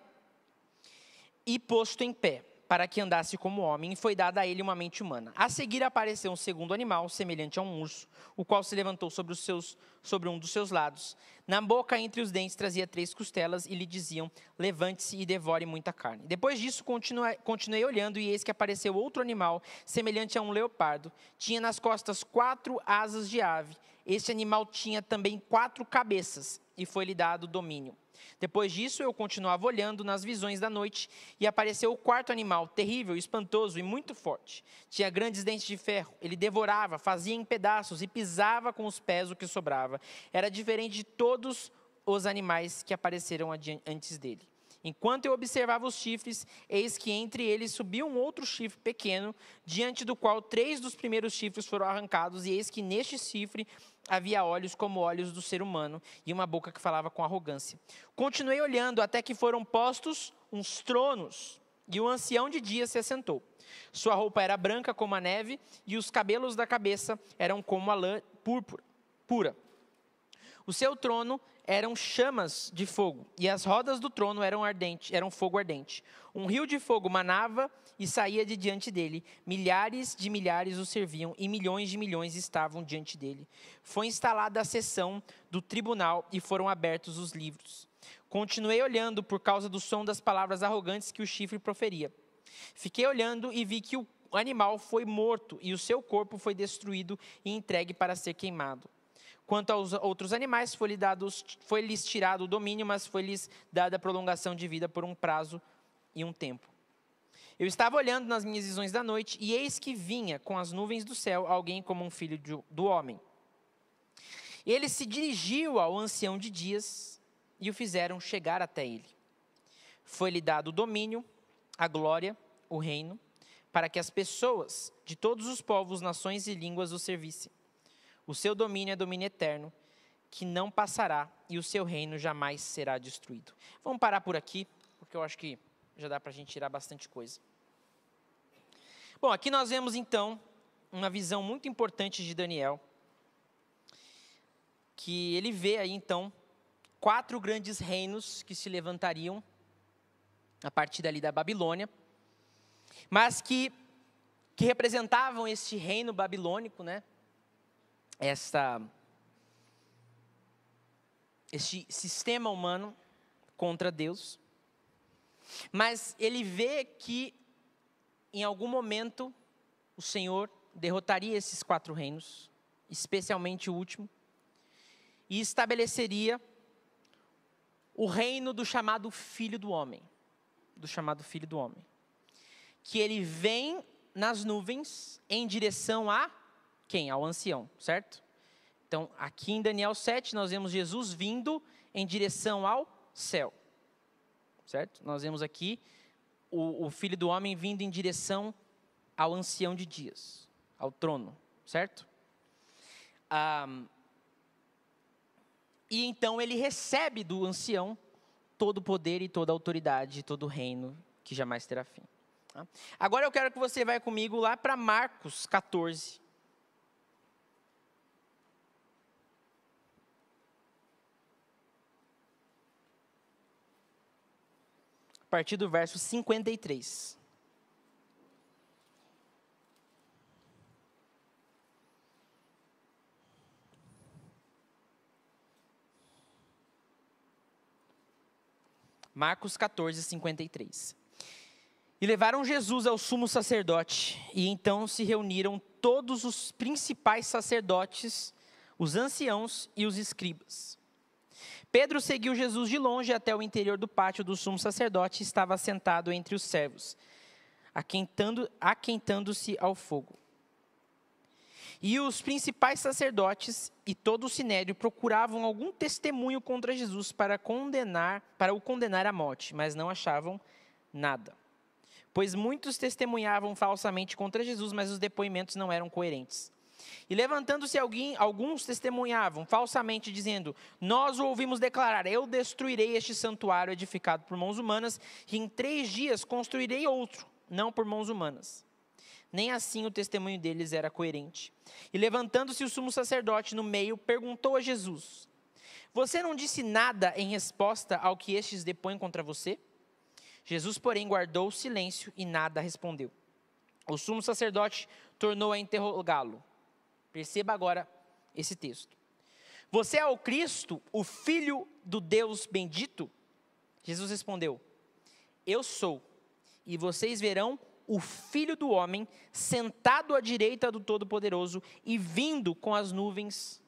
e posto em pé para que andasse como homem, e foi dada a ele uma mente humana. A seguir apareceu um segundo animal, semelhante a um urso, o qual se levantou sobre, seus, sobre um dos seus lados. Na boca, entre os dentes, trazia três costelas, e lhe diziam: Levante-se e devore muita carne. Depois disso, continuei, continuei olhando, e eis que apareceu outro animal, semelhante a um leopardo. Tinha nas costas quatro asas de ave. Este animal tinha também quatro cabeças, e foi-lhe dado domínio. Depois disso, eu continuava olhando nas visões da noite e apareceu o quarto animal, terrível, espantoso e muito forte. Tinha grandes dentes de ferro, ele devorava, fazia em pedaços e pisava com os pés o que sobrava. Era diferente de todos os animais que apareceram antes dele. Enquanto eu observava os chifres, eis que entre eles subiu um outro chifre pequeno, diante do qual três dos primeiros chifres foram arrancados, e eis que neste chifre havia olhos como olhos do ser humano e uma boca que falava com arrogância. Continuei olhando até que foram postos uns tronos e o um ancião de dia se assentou. Sua roupa era branca como a neve e os cabelos da cabeça eram como a lã púrpura, pura. O seu trono eram chamas de fogo e as rodas do trono eram ardentes, eram fogo ardente. Um rio de fogo manava e saía de diante dele. Milhares de milhares o serviam e milhões de milhões estavam diante dele. Foi instalada a sessão do tribunal e foram abertos os livros. Continuei olhando por causa do som das palavras arrogantes que o chifre proferia. Fiquei olhando e vi que o animal foi morto e o seu corpo foi destruído e entregue para ser queimado. Quanto aos outros animais, foi-lhes foi tirado o domínio, mas foi-lhes dada a prolongação de vida por um prazo e um tempo. Eu estava olhando nas minhas visões da noite, e eis que vinha com as nuvens do céu alguém como um filho de, do homem. Ele se dirigiu ao ancião de dias e o fizeram chegar até ele. Foi-lhe dado o domínio, a glória, o reino, para que as pessoas de todos os povos, nações e línguas o servissem. O seu domínio é domínio eterno, que não passará, e o seu reino jamais será destruído. Vamos parar por aqui, porque eu acho que já dá para a gente tirar bastante coisa. Bom, aqui nós vemos então uma visão muito importante de Daniel, que ele vê aí então quatro grandes reinos que se levantariam a partir dali da Babilônia, mas que que representavam esse reino babilônico, né? esta este sistema humano contra Deus. Mas ele vê que em algum momento o Senhor derrotaria esses quatro reinos, especialmente o último, e estabeleceria o reino do chamado Filho do Homem, do chamado Filho do Homem, que ele vem nas nuvens em direção a quem? Ao ancião, certo? Então, aqui em Daniel 7, nós vemos Jesus vindo em direção ao céu certo? Nós vemos aqui o, o filho do homem vindo em direção ao ancião de dias, ao trono, certo? Ah, e então ele recebe do ancião todo o poder e toda a autoridade, todo o reino que jamais terá fim. Tá? Agora eu quero que você vá comigo lá para Marcos 14. partir do verso 53. Marcos 14, 53. E levaram Jesus ao sumo sacerdote, e então se reuniram todos os principais sacerdotes, os anciãos e os escribas. Pedro seguiu Jesus de longe até o interior do pátio do sumo sacerdote estava sentado entre os servos, aquentando-se aquentando ao fogo. E os principais sacerdotes e todo o sinédrio procuravam algum testemunho contra Jesus para condenar, para o condenar à morte, mas não achavam nada. Pois muitos testemunhavam falsamente contra Jesus, mas os depoimentos não eram coerentes. E levantando-se alguém, alguns testemunhavam falsamente, dizendo: Nós o ouvimos declarar: Eu destruirei este santuário edificado por mãos humanas, e em três dias construirei outro, não por mãos humanas. Nem assim o testemunho deles era coerente. E levantando-se o sumo sacerdote no meio, perguntou a Jesus: Você não disse nada em resposta ao que estes depõem contra você? Jesus, porém, guardou o silêncio e nada respondeu. O sumo sacerdote tornou a interrogá-lo. Perceba agora esse texto. Você é o Cristo, o Filho do Deus bendito? Jesus respondeu: Eu sou, e vocês verão o Filho do Homem sentado à direita do Todo-Poderoso e vindo com as nuvens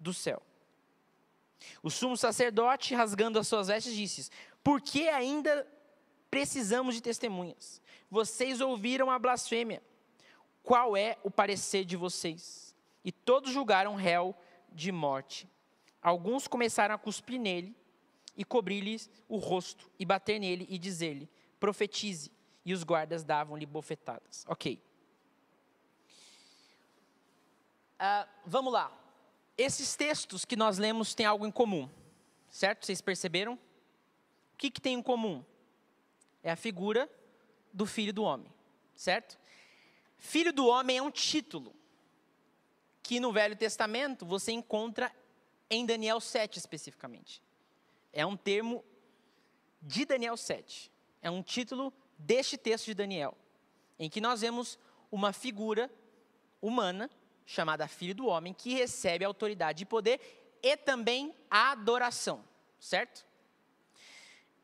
do céu. O sumo sacerdote, rasgando as suas vestes, disse: Por que ainda precisamos de testemunhas? Vocês ouviram a blasfêmia. Qual é o parecer de vocês? e todos julgaram réu de morte. Alguns começaram a cuspir nele e cobrir-lhe o rosto e bater nele e dizer-lhe: profetize. E os guardas davam-lhe bofetadas. Ok. Uh, vamos lá. Esses textos que nós lemos têm algo em comum, certo? Vocês perceberam? O que, que tem em comum? É a figura do filho do homem, certo? Filho do homem é um título que no Velho Testamento você encontra em Daniel 7 especificamente. É um termo de Daniel 7. É um título deste texto de Daniel, em que nós vemos uma figura humana chamada Filho do Homem que recebe autoridade e poder e também a adoração, certo?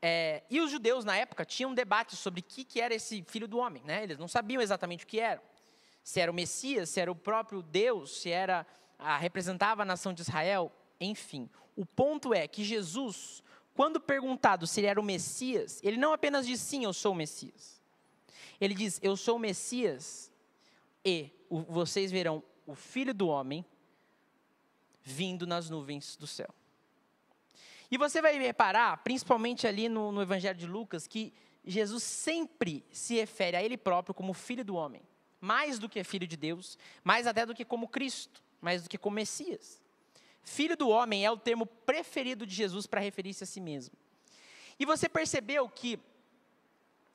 É, e os judeus na época tinham um debate sobre o que, que era esse Filho do Homem, né? Eles não sabiam exatamente o que era se era o Messias, se era o próprio Deus, se era a, representava a nação de Israel, enfim. O ponto é que Jesus, quando perguntado se ele era o Messias, ele não apenas diz sim, eu sou o Messias. Ele diz, eu sou o Messias e o, vocês verão o Filho do Homem vindo nas nuvens do céu. E você vai reparar, principalmente ali no, no Evangelho de Lucas, que Jesus sempre se refere a ele próprio como Filho do Homem mais do que filho de Deus, mais até do que como Cristo, mais do que como Messias. Filho do homem é o termo preferido de Jesus para referir-se a si mesmo. E você percebeu que,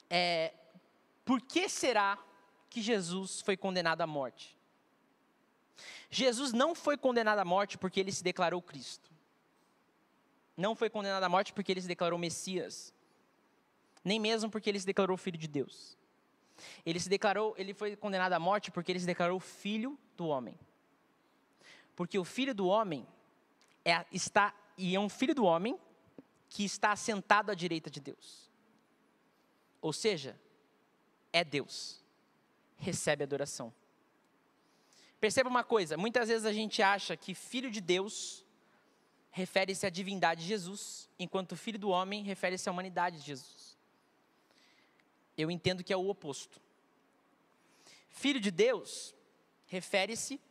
é, por que será que Jesus foi condenado à morte? Jesus não foi condenado à morte porque ele se declarou Cristo. Não foi condenado à morte porque ele se declarou Messias. Nem mesmo porque ele se declarou Filho de Deus. Ele se declarou, ele foi condenado à morte porque ele se declarou filho do homem. Porque o filho do homem é, está e é um filho do homem que está sentado à direita de Deus. Ou seja, é Deus. Recebe adoração. Perceba uma coisa, muitas vezes a gente acha que filho de Deus refere-se à divindade de Jesus, enquanto filho do homem refere-se à humanidade de Jesus eu entendo que é o oposto. Filho de Deus refere-se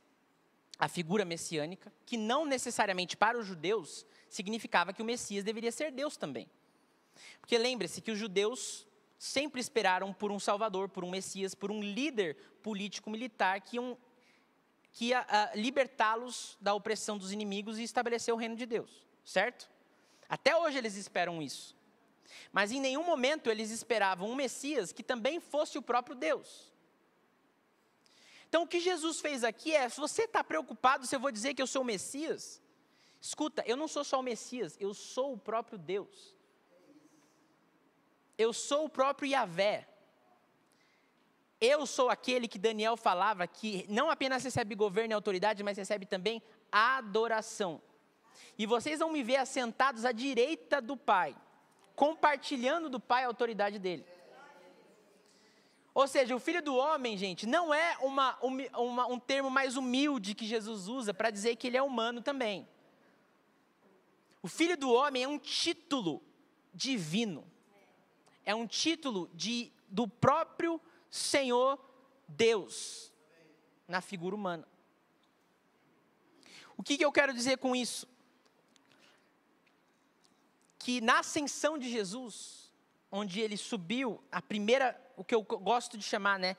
à figura messiânica, que não necessariamente para os judeus significava que o Messias deveria ser Deus também. Porque lembre-se que os judeus sempre esperaram por um Salvador, por um Messias, por um líder político-militar que, um, que ia ah, libertá-los da opressão dos inimigos e estabelecer o reino de Deus, certo? Até hoje eles esperam isso. Mas em nenhum momento eles esperavam um Messias que também fosse o próprio Deus. Então o que Jesus fez aqui é: se você está preocupado se eu vou dizer que eu sou o Messias, escuta, eu não sou só o Messias, eu sou o próprio Deus. Eu sou o próprio Yahvé. Eu sou aquele que Daniel falava que não apenas recebe governo e autoridade, mas recebe também adoração. E vocês vão me ver assentados à direita do Pai compartilhando do Pai a autoridade dele. Ou seja, o filho do homem, gente, não é uma, uma, um termo mais humilde que Jesus usa para dizer que ele é humano também. O filho do homem é um título divino, é um título de, do próprio Senhor Deus na figura humana. O que, que eu quero dizer com isso? que na ascensão de Jesus, onde ele subiu, a primeira, o que eu gosto de chamar, né?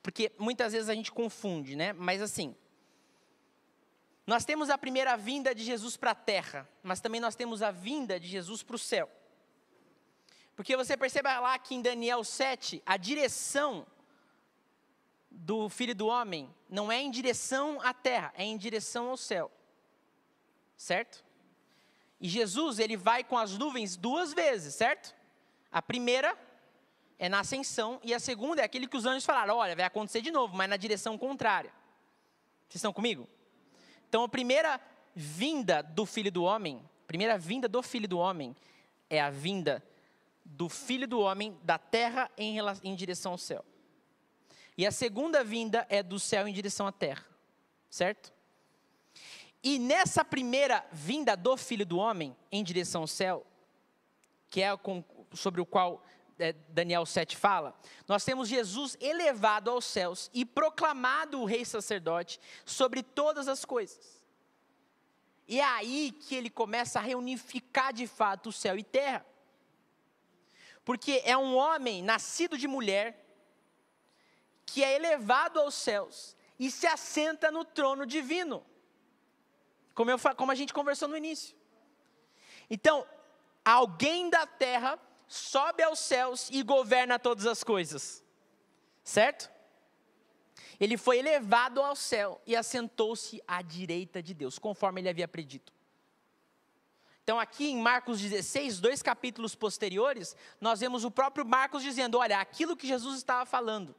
Porque muitas vezes a gente confunde, né? Mas assim, nós temos a primeira vinda de Jesus para a terra, mas também nós temos a vinda de Jesus para o céu. Porque você perceba lá que em Daniel 7, a direção do filho do homem não é em direção à terra, é em direção ao céu. Certo? E Jesus, ele vai com as nuvens duas vezes, certo? A primeira é na ascensão e a segunda é aquele que os anjos falaram: "Olha, vai acontecer de novo, mas na direção contrária". Vocês estão comigo? Então, a primeira vinda do Filho do Homem, a primeira vinda do Filho do Homem é a vinda do Filho do Homem da terra em, em direção ao céu. E a segunda vinda é do céu em direção à terra, certo? E nessa primeira vinda do Filho do Homem em direção ao céu, que é sobre o qual é, Daniel 7 fala, nós temos Jesus elevado aos céus e proclamado o rei sacerdote sobre todas as coisas. E é aí que ele começa a reunificar de fato o céu e terra. Porque é um homem nascido de mulher que é elevado aos céus e se assenta no trono divino como, eu, como a gente conversou no início. Então, alguém da terra sobe aos céus e governa todas as coisas, certo? Ele foi elevado ao céu e assentou-se à direita de Deus, conforme ele havia predito. Então, aqui em Marcos 16, dois capítulos posteriores, nós vemos o próprio Marcos dizendo: Olha, aquilo que Jesus estava falando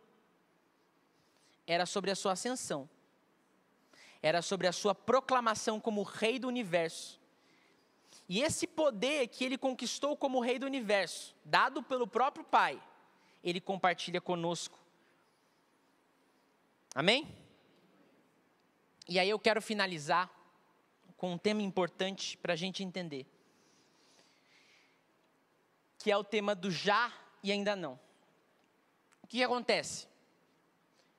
era sobre a sua ascensão era sobre a sua proclamação como rei do universo. E esse poder que ele conquistou como rei do universo, dado pelo próprio Pai, ele compartilha conosco. Amém? E aí eu quero finalizar com um tema importante para a gente entender, que é o tema do já e ainda não. O que acontece?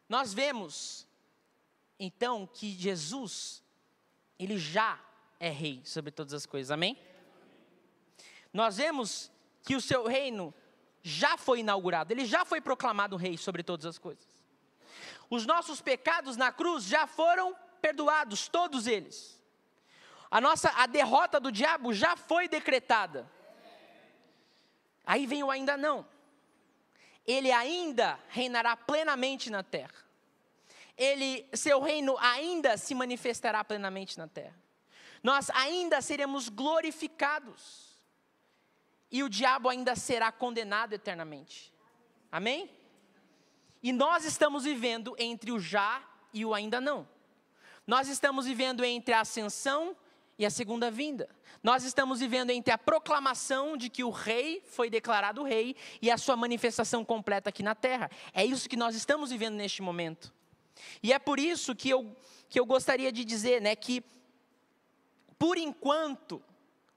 Nós vemos então que Jesus, ele já é rei sobre todas as coisas, amém? Nós vemos que o seu reino já foi inaugurado, ele já foi proclamado rei sobre todas as coisas. Os nossos pecados na cruz já foram perdoados, todos eles. A nossa a derrota do diabo já foi decretada. Aí vem o ainda não. Ele ainda reinará plenamente na terra ele, seu reino ainda se manifestará plenamente na terra. Nós ainda seremos glorificados. E o diabo ainda será condenado eternamente. Amém? E nós estamos vivendo entre o já e o ainda não. Nós estamos vivendo entre a ascensão e a segunda vinda. Nós estamos vivendo entre a proclamação de que o rei foi declarado rei e a sua manifestação completa aqui na terra. É isso que nós estamos vivendo neste momento. E é por isso que eu, que eu gostaria de dizer, né, que por enquanto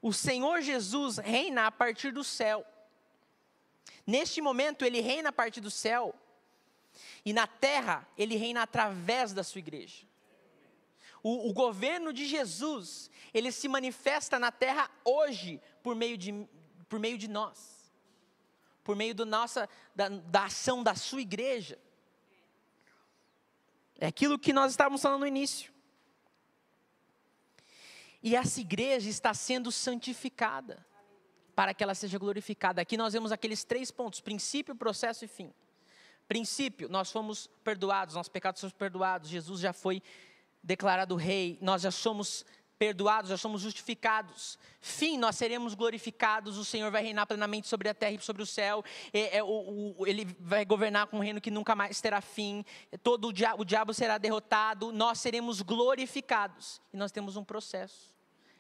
o Senhor Jesus reina a partir do céu. Neste momento ele reina a partir do céu e na terra ele reina através da sua igreja. O, o governo de Jesus, ele se manifesta na terra hoje por meio de, por meio de nós, por meio do nossa, da, da ação da sua igreja. É aquilo que nós estávamos falando no início. E essa igreja está sendo santificada para que ela seja glorificada. Aqui nós vemos aqueles três pontos: princípio, processo e fim. Princípio, nós fomos perdoados, nossos pecados são perdoados, Jesus já foi declarado rei, nós já somos perdoados, nós somos justificados. Fim, nós seremos glorificados, o Senhor vai reinar plenamente sobre a terra e sobre o céu, é, é, ele vai governar com um reino que nunca mais terá fim, todo o, o diabo será derrotado, nós seremos glorificados. E nós temos um processo,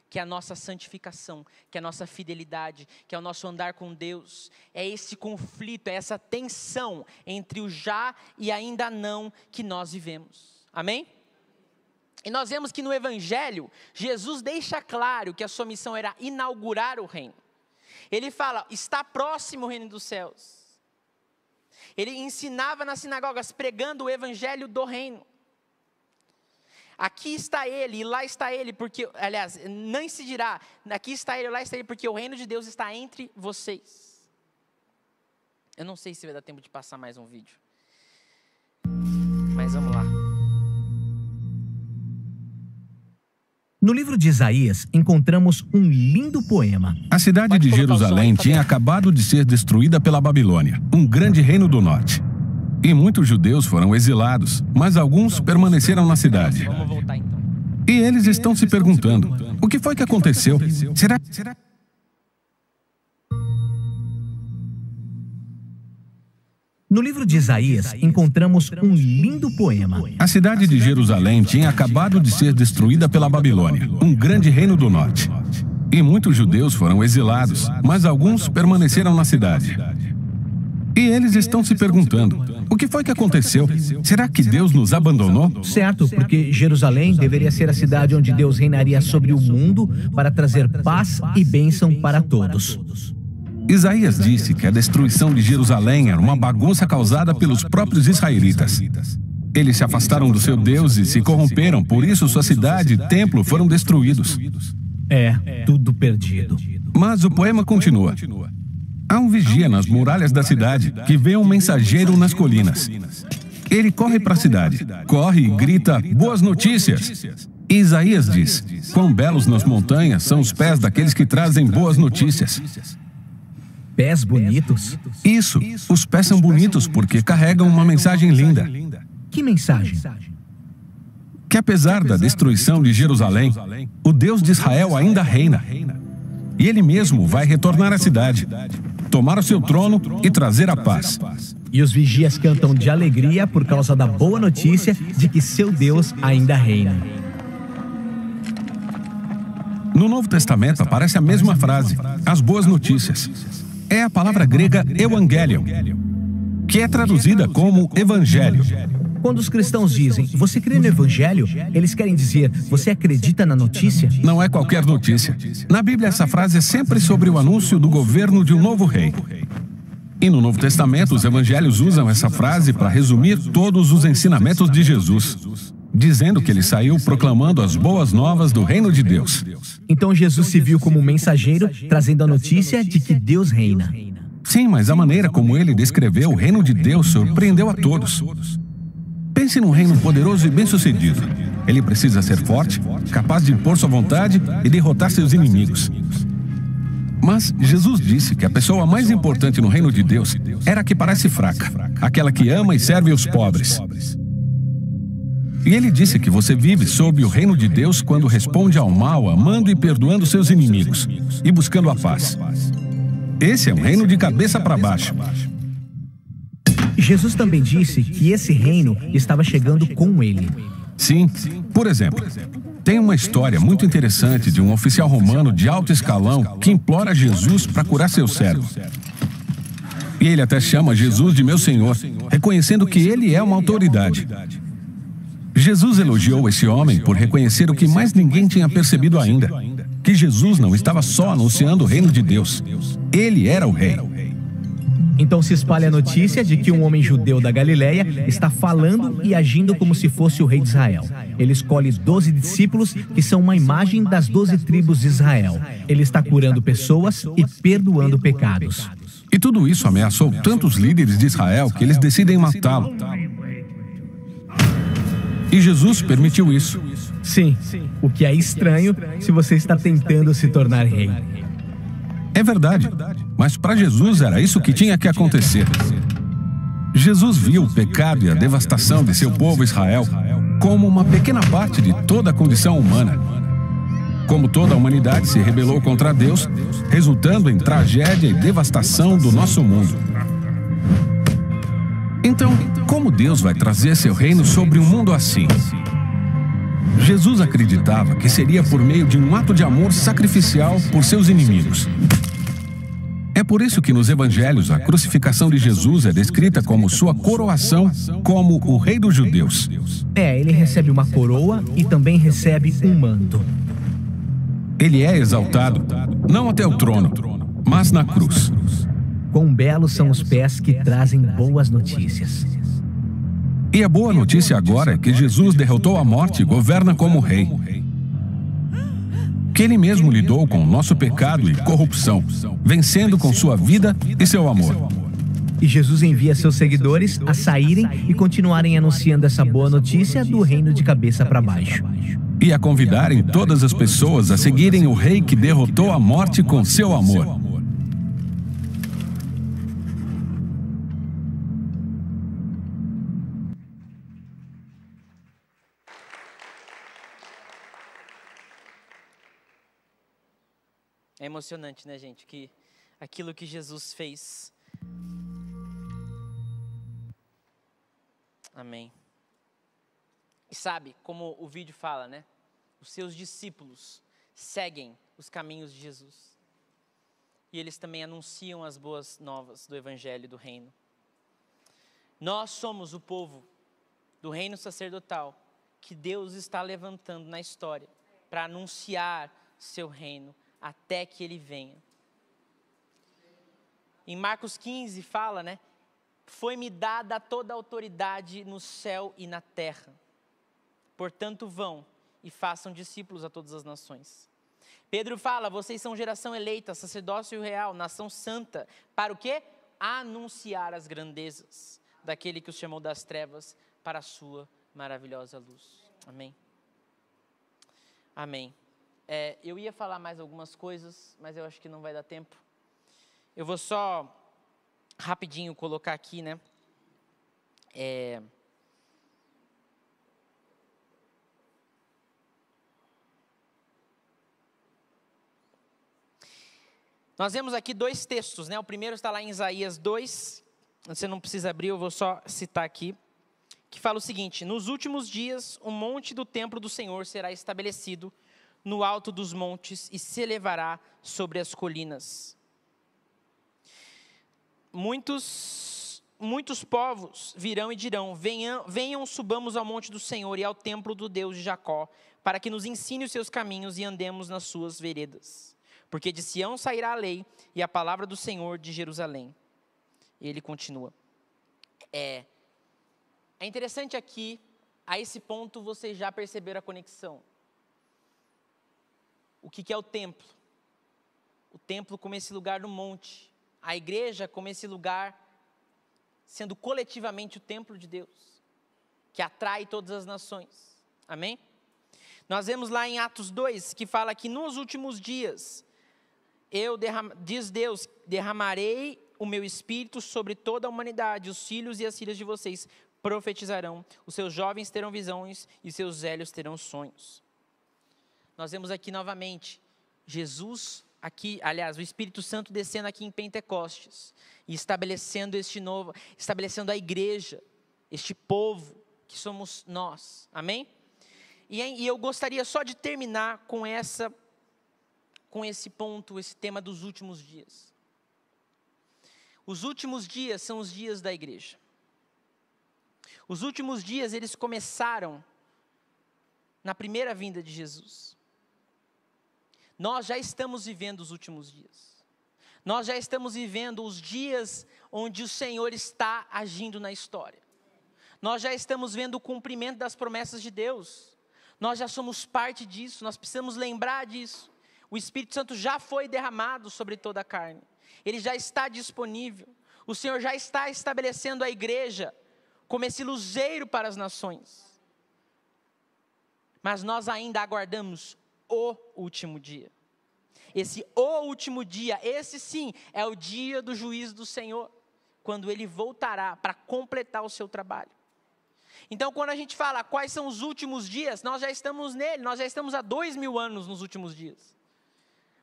que é a nossa santificação, que é a nossa fidelidade, que é o nosso andar com Deus. É esse conflito, é essa tensão entre o já e ainda não que nós vivemos. Amém? E nós vemos que no Evangelho, Jesus deixa claro que a sua missão era inaugurar o reino. Ele fala: está próximo o reino dos céus. Ele ensinava nas sinagogas, pregando o evangelho do reino. Aqui está ele, e lá está ele, porque, aliás, nem se dirá, aqui está ele, lá está ele, porque o reino de Deus está entre vocês. Eu não sei se vai dar tempo de passar mais um vídeo. Mas vamos lá. No livro de Isaías, encontramos um lindo poema. A cidade de Jerusalém tinha acabado de ser destruída pela Babilônia, um grande reino do norte. E muitos judeus foram exilados, mas alguns permaneceram na cidade. Então. E eles estão se perguntando: o que foi que aconteceu? Será? Será? No livro de Isaías, encontramos um lindo poema. A cidade de Jerusalém tinha acabado de ser destruída pela Babilônia, um grande reino do norte. E muitos judeus foram exilados, mas alguns permaneceram na cidade. E eles estão se perguntando: o que foi que aconteceu? Será que Deus nos abandonou? Certo, porque Jerusalém deveria ser a cidade onde Deus reinaria sobre o mundo para trazer paz e bênção para todos. Isaías disse que a destruição de Jerusalém era uma bagunça causada pelos próprios israelitas. Eles se afastaram do seu Deus e se corromperam, por isso sua cidade e templo foram destruídos. É, tudo perdido. Mas o poema continua. Há um vigia nas muralhas da cidade que vê um mensageiro nas colinas. Ele corre para a cidade, corre e grita: Boas notícias! Isaías diz: Quão belos nas montanhas são os pés daqueles que trazem boas notícias pés bonitos? Isso, os pés são bonitos porque carregam uma mensagem linda. Que mensagem? Que apesar da destruição de Jerusalém, o Deus de Israel ainda reina. E ele mesmo vai retornar à cidade, tomar o seu trono e trazer a paz. E os vigias cantam de alegria por causa da boa notícia de que seu Deus ainda reina. No Novo Testamento aparece a mesma frase, as boas notícias. É, é a palavra grega evangelion, que é traduzida é como evangelho. Quando os cristãos dizem, você crê no Evangelho, eles querem dizer, você acredita na notícia? Não é qualquer é notícia. Na Bíblia, essa frase é sempre sobre o anúncio do governo de um novo rei. E no Novo Testamento, os evangelhos usam essa frase para resumir todos os ensinamentos de Jesus dizendo que ele saiu proclamando as boas novas do reino de Deus. Então Jesus se viu como um mensageiro trazendo a notícia de que Deus reina. Sim, mas a maneira como ele descreveu o reino de Deus surpreendeu a todos. Pense num reino poderoso e bem-sucedido. Ele precisa ser forte, capaz de impor sua vontade e derrotar seus inimigos. Mas Jesus disse que a pessoa mais importante no reino de Deus era a que parece fraca, aquela que ama e serve os pobres. E ele disse que você vive sob o reino de Deus quando responde ao mal, amando e perdoando seus inimigos e buscando a paz. Esse é um reino de cabeça para baixo. Jesus também disse que esse reino estava chegando com ele. Sim, por exemplo, tem uma história muito interessante de um oficial romano de alto escalão que implora Jesus para curar seu servo. E ele até chama Jesus de meu Senhor, reconhecendo que ele é uma autoridade. Jesus elogiou esse homem por reconhecer o que mais ninguém tinha percebido ainda: que Jesus não estava só anunciando o reino de Deus, ele era o rei. Então se espalha a notícia de que um homem judeu da Galiléia está falando e agindo como se fosse o rei de Israel. Ele escolhe doze discípulos que são uma imagem das doze tribos de Israel. Ele está curando pessoas e perdoando pecados. E tudo isso ameaçou tantos líderes de Israel que eles decidem matá-lo. E Jesus permitiu isso. Sim, o que é estranho se você está tentando se tornar rei. É verdade, mas para Jesus era isso que tinha que acontecer. Jesus viu o pecado e a devastação de seu povo Israel como uma pequena parte de toda a condição humana. Como toda a humanidade se rebelou contra Deus, resultando em tragédia e devastação do nosso mundo. Então, como Deus vai trazer seu reino sobre um mundo assim? Jesus acreditava que seria por meio de um ato de amor sacrificial por seus inimigos. É por isso que nos evangelhos a crucificação de Jesus é descrita como sua coroação como o rei dos judeus. É, ele recebe uma coroa e também recebe um manto. Ele é exaltado, não até o trono, mas na cruz. Quão belos são os pés que trazem boas notícias. E a boa notícia agora é que é Jesus derrotou a morte e governa como rei. Que ele mesmo lidou com o nosso pecado e corrupção, vencendo com sua vida e seu amor. E Jesus envia seus seguidores a saírem e continuarem anunciando essa boa notícia do reino de cabeça para baixo. E a convidarem todas as pessoas a seguirem o rei que derrotou a morte com seu amor. emocionante, né, gente? Que aquilo que Jesus fez. Amém. E sabe como o vídeo fala, né? Os seus discípulos seguem os caminhos de Jesus. E eles também anunciam as boas novas do Evangelho e do Reino. Nós somos o povo do reino sacerdotal que Deus está levantando na história para anunciar seu reino até que ele venha. Em Marcos 15 fala, né? Foi-me dada toda a autoridade no céu e na terra. Portanto, vão e façam discípulos a todas as nações. Pedro fala: vocês são geração eleita, sacerdócio real, nação santa. Para o quê? Anunciar as grandezas daquele que os chamou das trevas para a sua maravilhosa luz. Amém. Amém. É, eu ia falar mais algumas coisas, mas eu acho que não vai dar tempo. Eu vou só rapidinho colocar aqui, né? É... Nós vemos aqui dois textos, né? O primeiro está lá em Isaías 2, você não precisa abrir, eu vou só citar aqui, que fala o seguinte: Nos últimos dias, o monte do templo do Senhor será estabelecido no alto dos montes e se elevará sobre as colinas. Muitos, muitos povos virão e dirão: venham, venham, subamos ao monte do Senhor e ao templo do Deus de Jacó, para que nos ensine os seus caminhos e andemos nas suas veredas. Porque de Sião sairá a lei e a palavra do Senhor de Jerusalém. E ele continua. É, é interessante aqui, a esse ponto vocês já perceberam a conexão o que, é o templo. O templo como esse lugar no monte, a igreja como esse lugar sendo coletivamente o templo de Deus, que atrai todas as nações. Amém? Nós vemos lá em Atos 2 que fala que nos últimos dias eu derram, diz Deus, derramarei o meu espírito sobre toda a humanidade, os filhos e as filhas de vocês profetizarão, os seus jovens terão visões e seus velhos terão sonhos nós vemos aqui novamente Jesus aqui, aliás, o Espírito Santo descendo aqui em Pentecostes e estabelecendo este novo, estabelecendo a igreja, este povo que somos nós. Amém? E, e eu gostaria só de terminar com essa com esse ponto, esse tema dos últimos dias. Os últimos dias são os dias da igreja. Os últimos dias eles começaram na primeira vinda de Jesus. Nós já estamos vivendo os últimos dias. Nós já estamos vivendo os dias onde o Senhor está agindo na história. Nós já estamos vendo o cumprimento das promessas de Deus. Nós já somos parte disso, nós precisamos lembrar disso. O Espírito Santo já foi derramado sobre toda a carne, ele já está disponível. O Senhor já está estabelecendo a igreja como esse luzeiro para as nações. Mas nós ainda aguardamos o último dia. Esse o último dia, esse sim, é o dia do juízo do Senhor, quando ele voltará para completar o seu trabalho. Então, quando a gente fala quais são os últimos dias, nós já estamos nele, nós já estamos há dois mil anos nos últimos dias.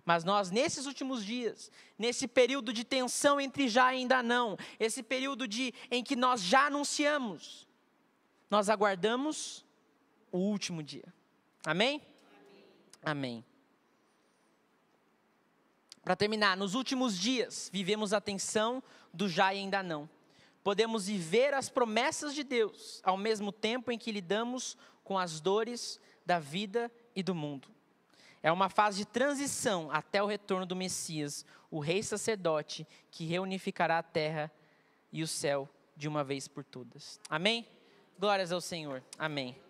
Mas nós, nesses últimos dias, nesse período de tensão entre já e ainda não, esse período de, em que nós já anunciamos, nós aguardamos o último dia. Amém? Amém. Para terminar, nos últimos dias vivemos a tensão do já e ainda não. Podemos viver as promessas de Deus ao mesmo tempo em que lidamos com as dores da vida e do mundo. É uma fase de transição até o retorno do Messias, o rei sacerdote que reunificará a terra e o céu de uma vez por todas. Amém? Glórias ao Senhor. Amém.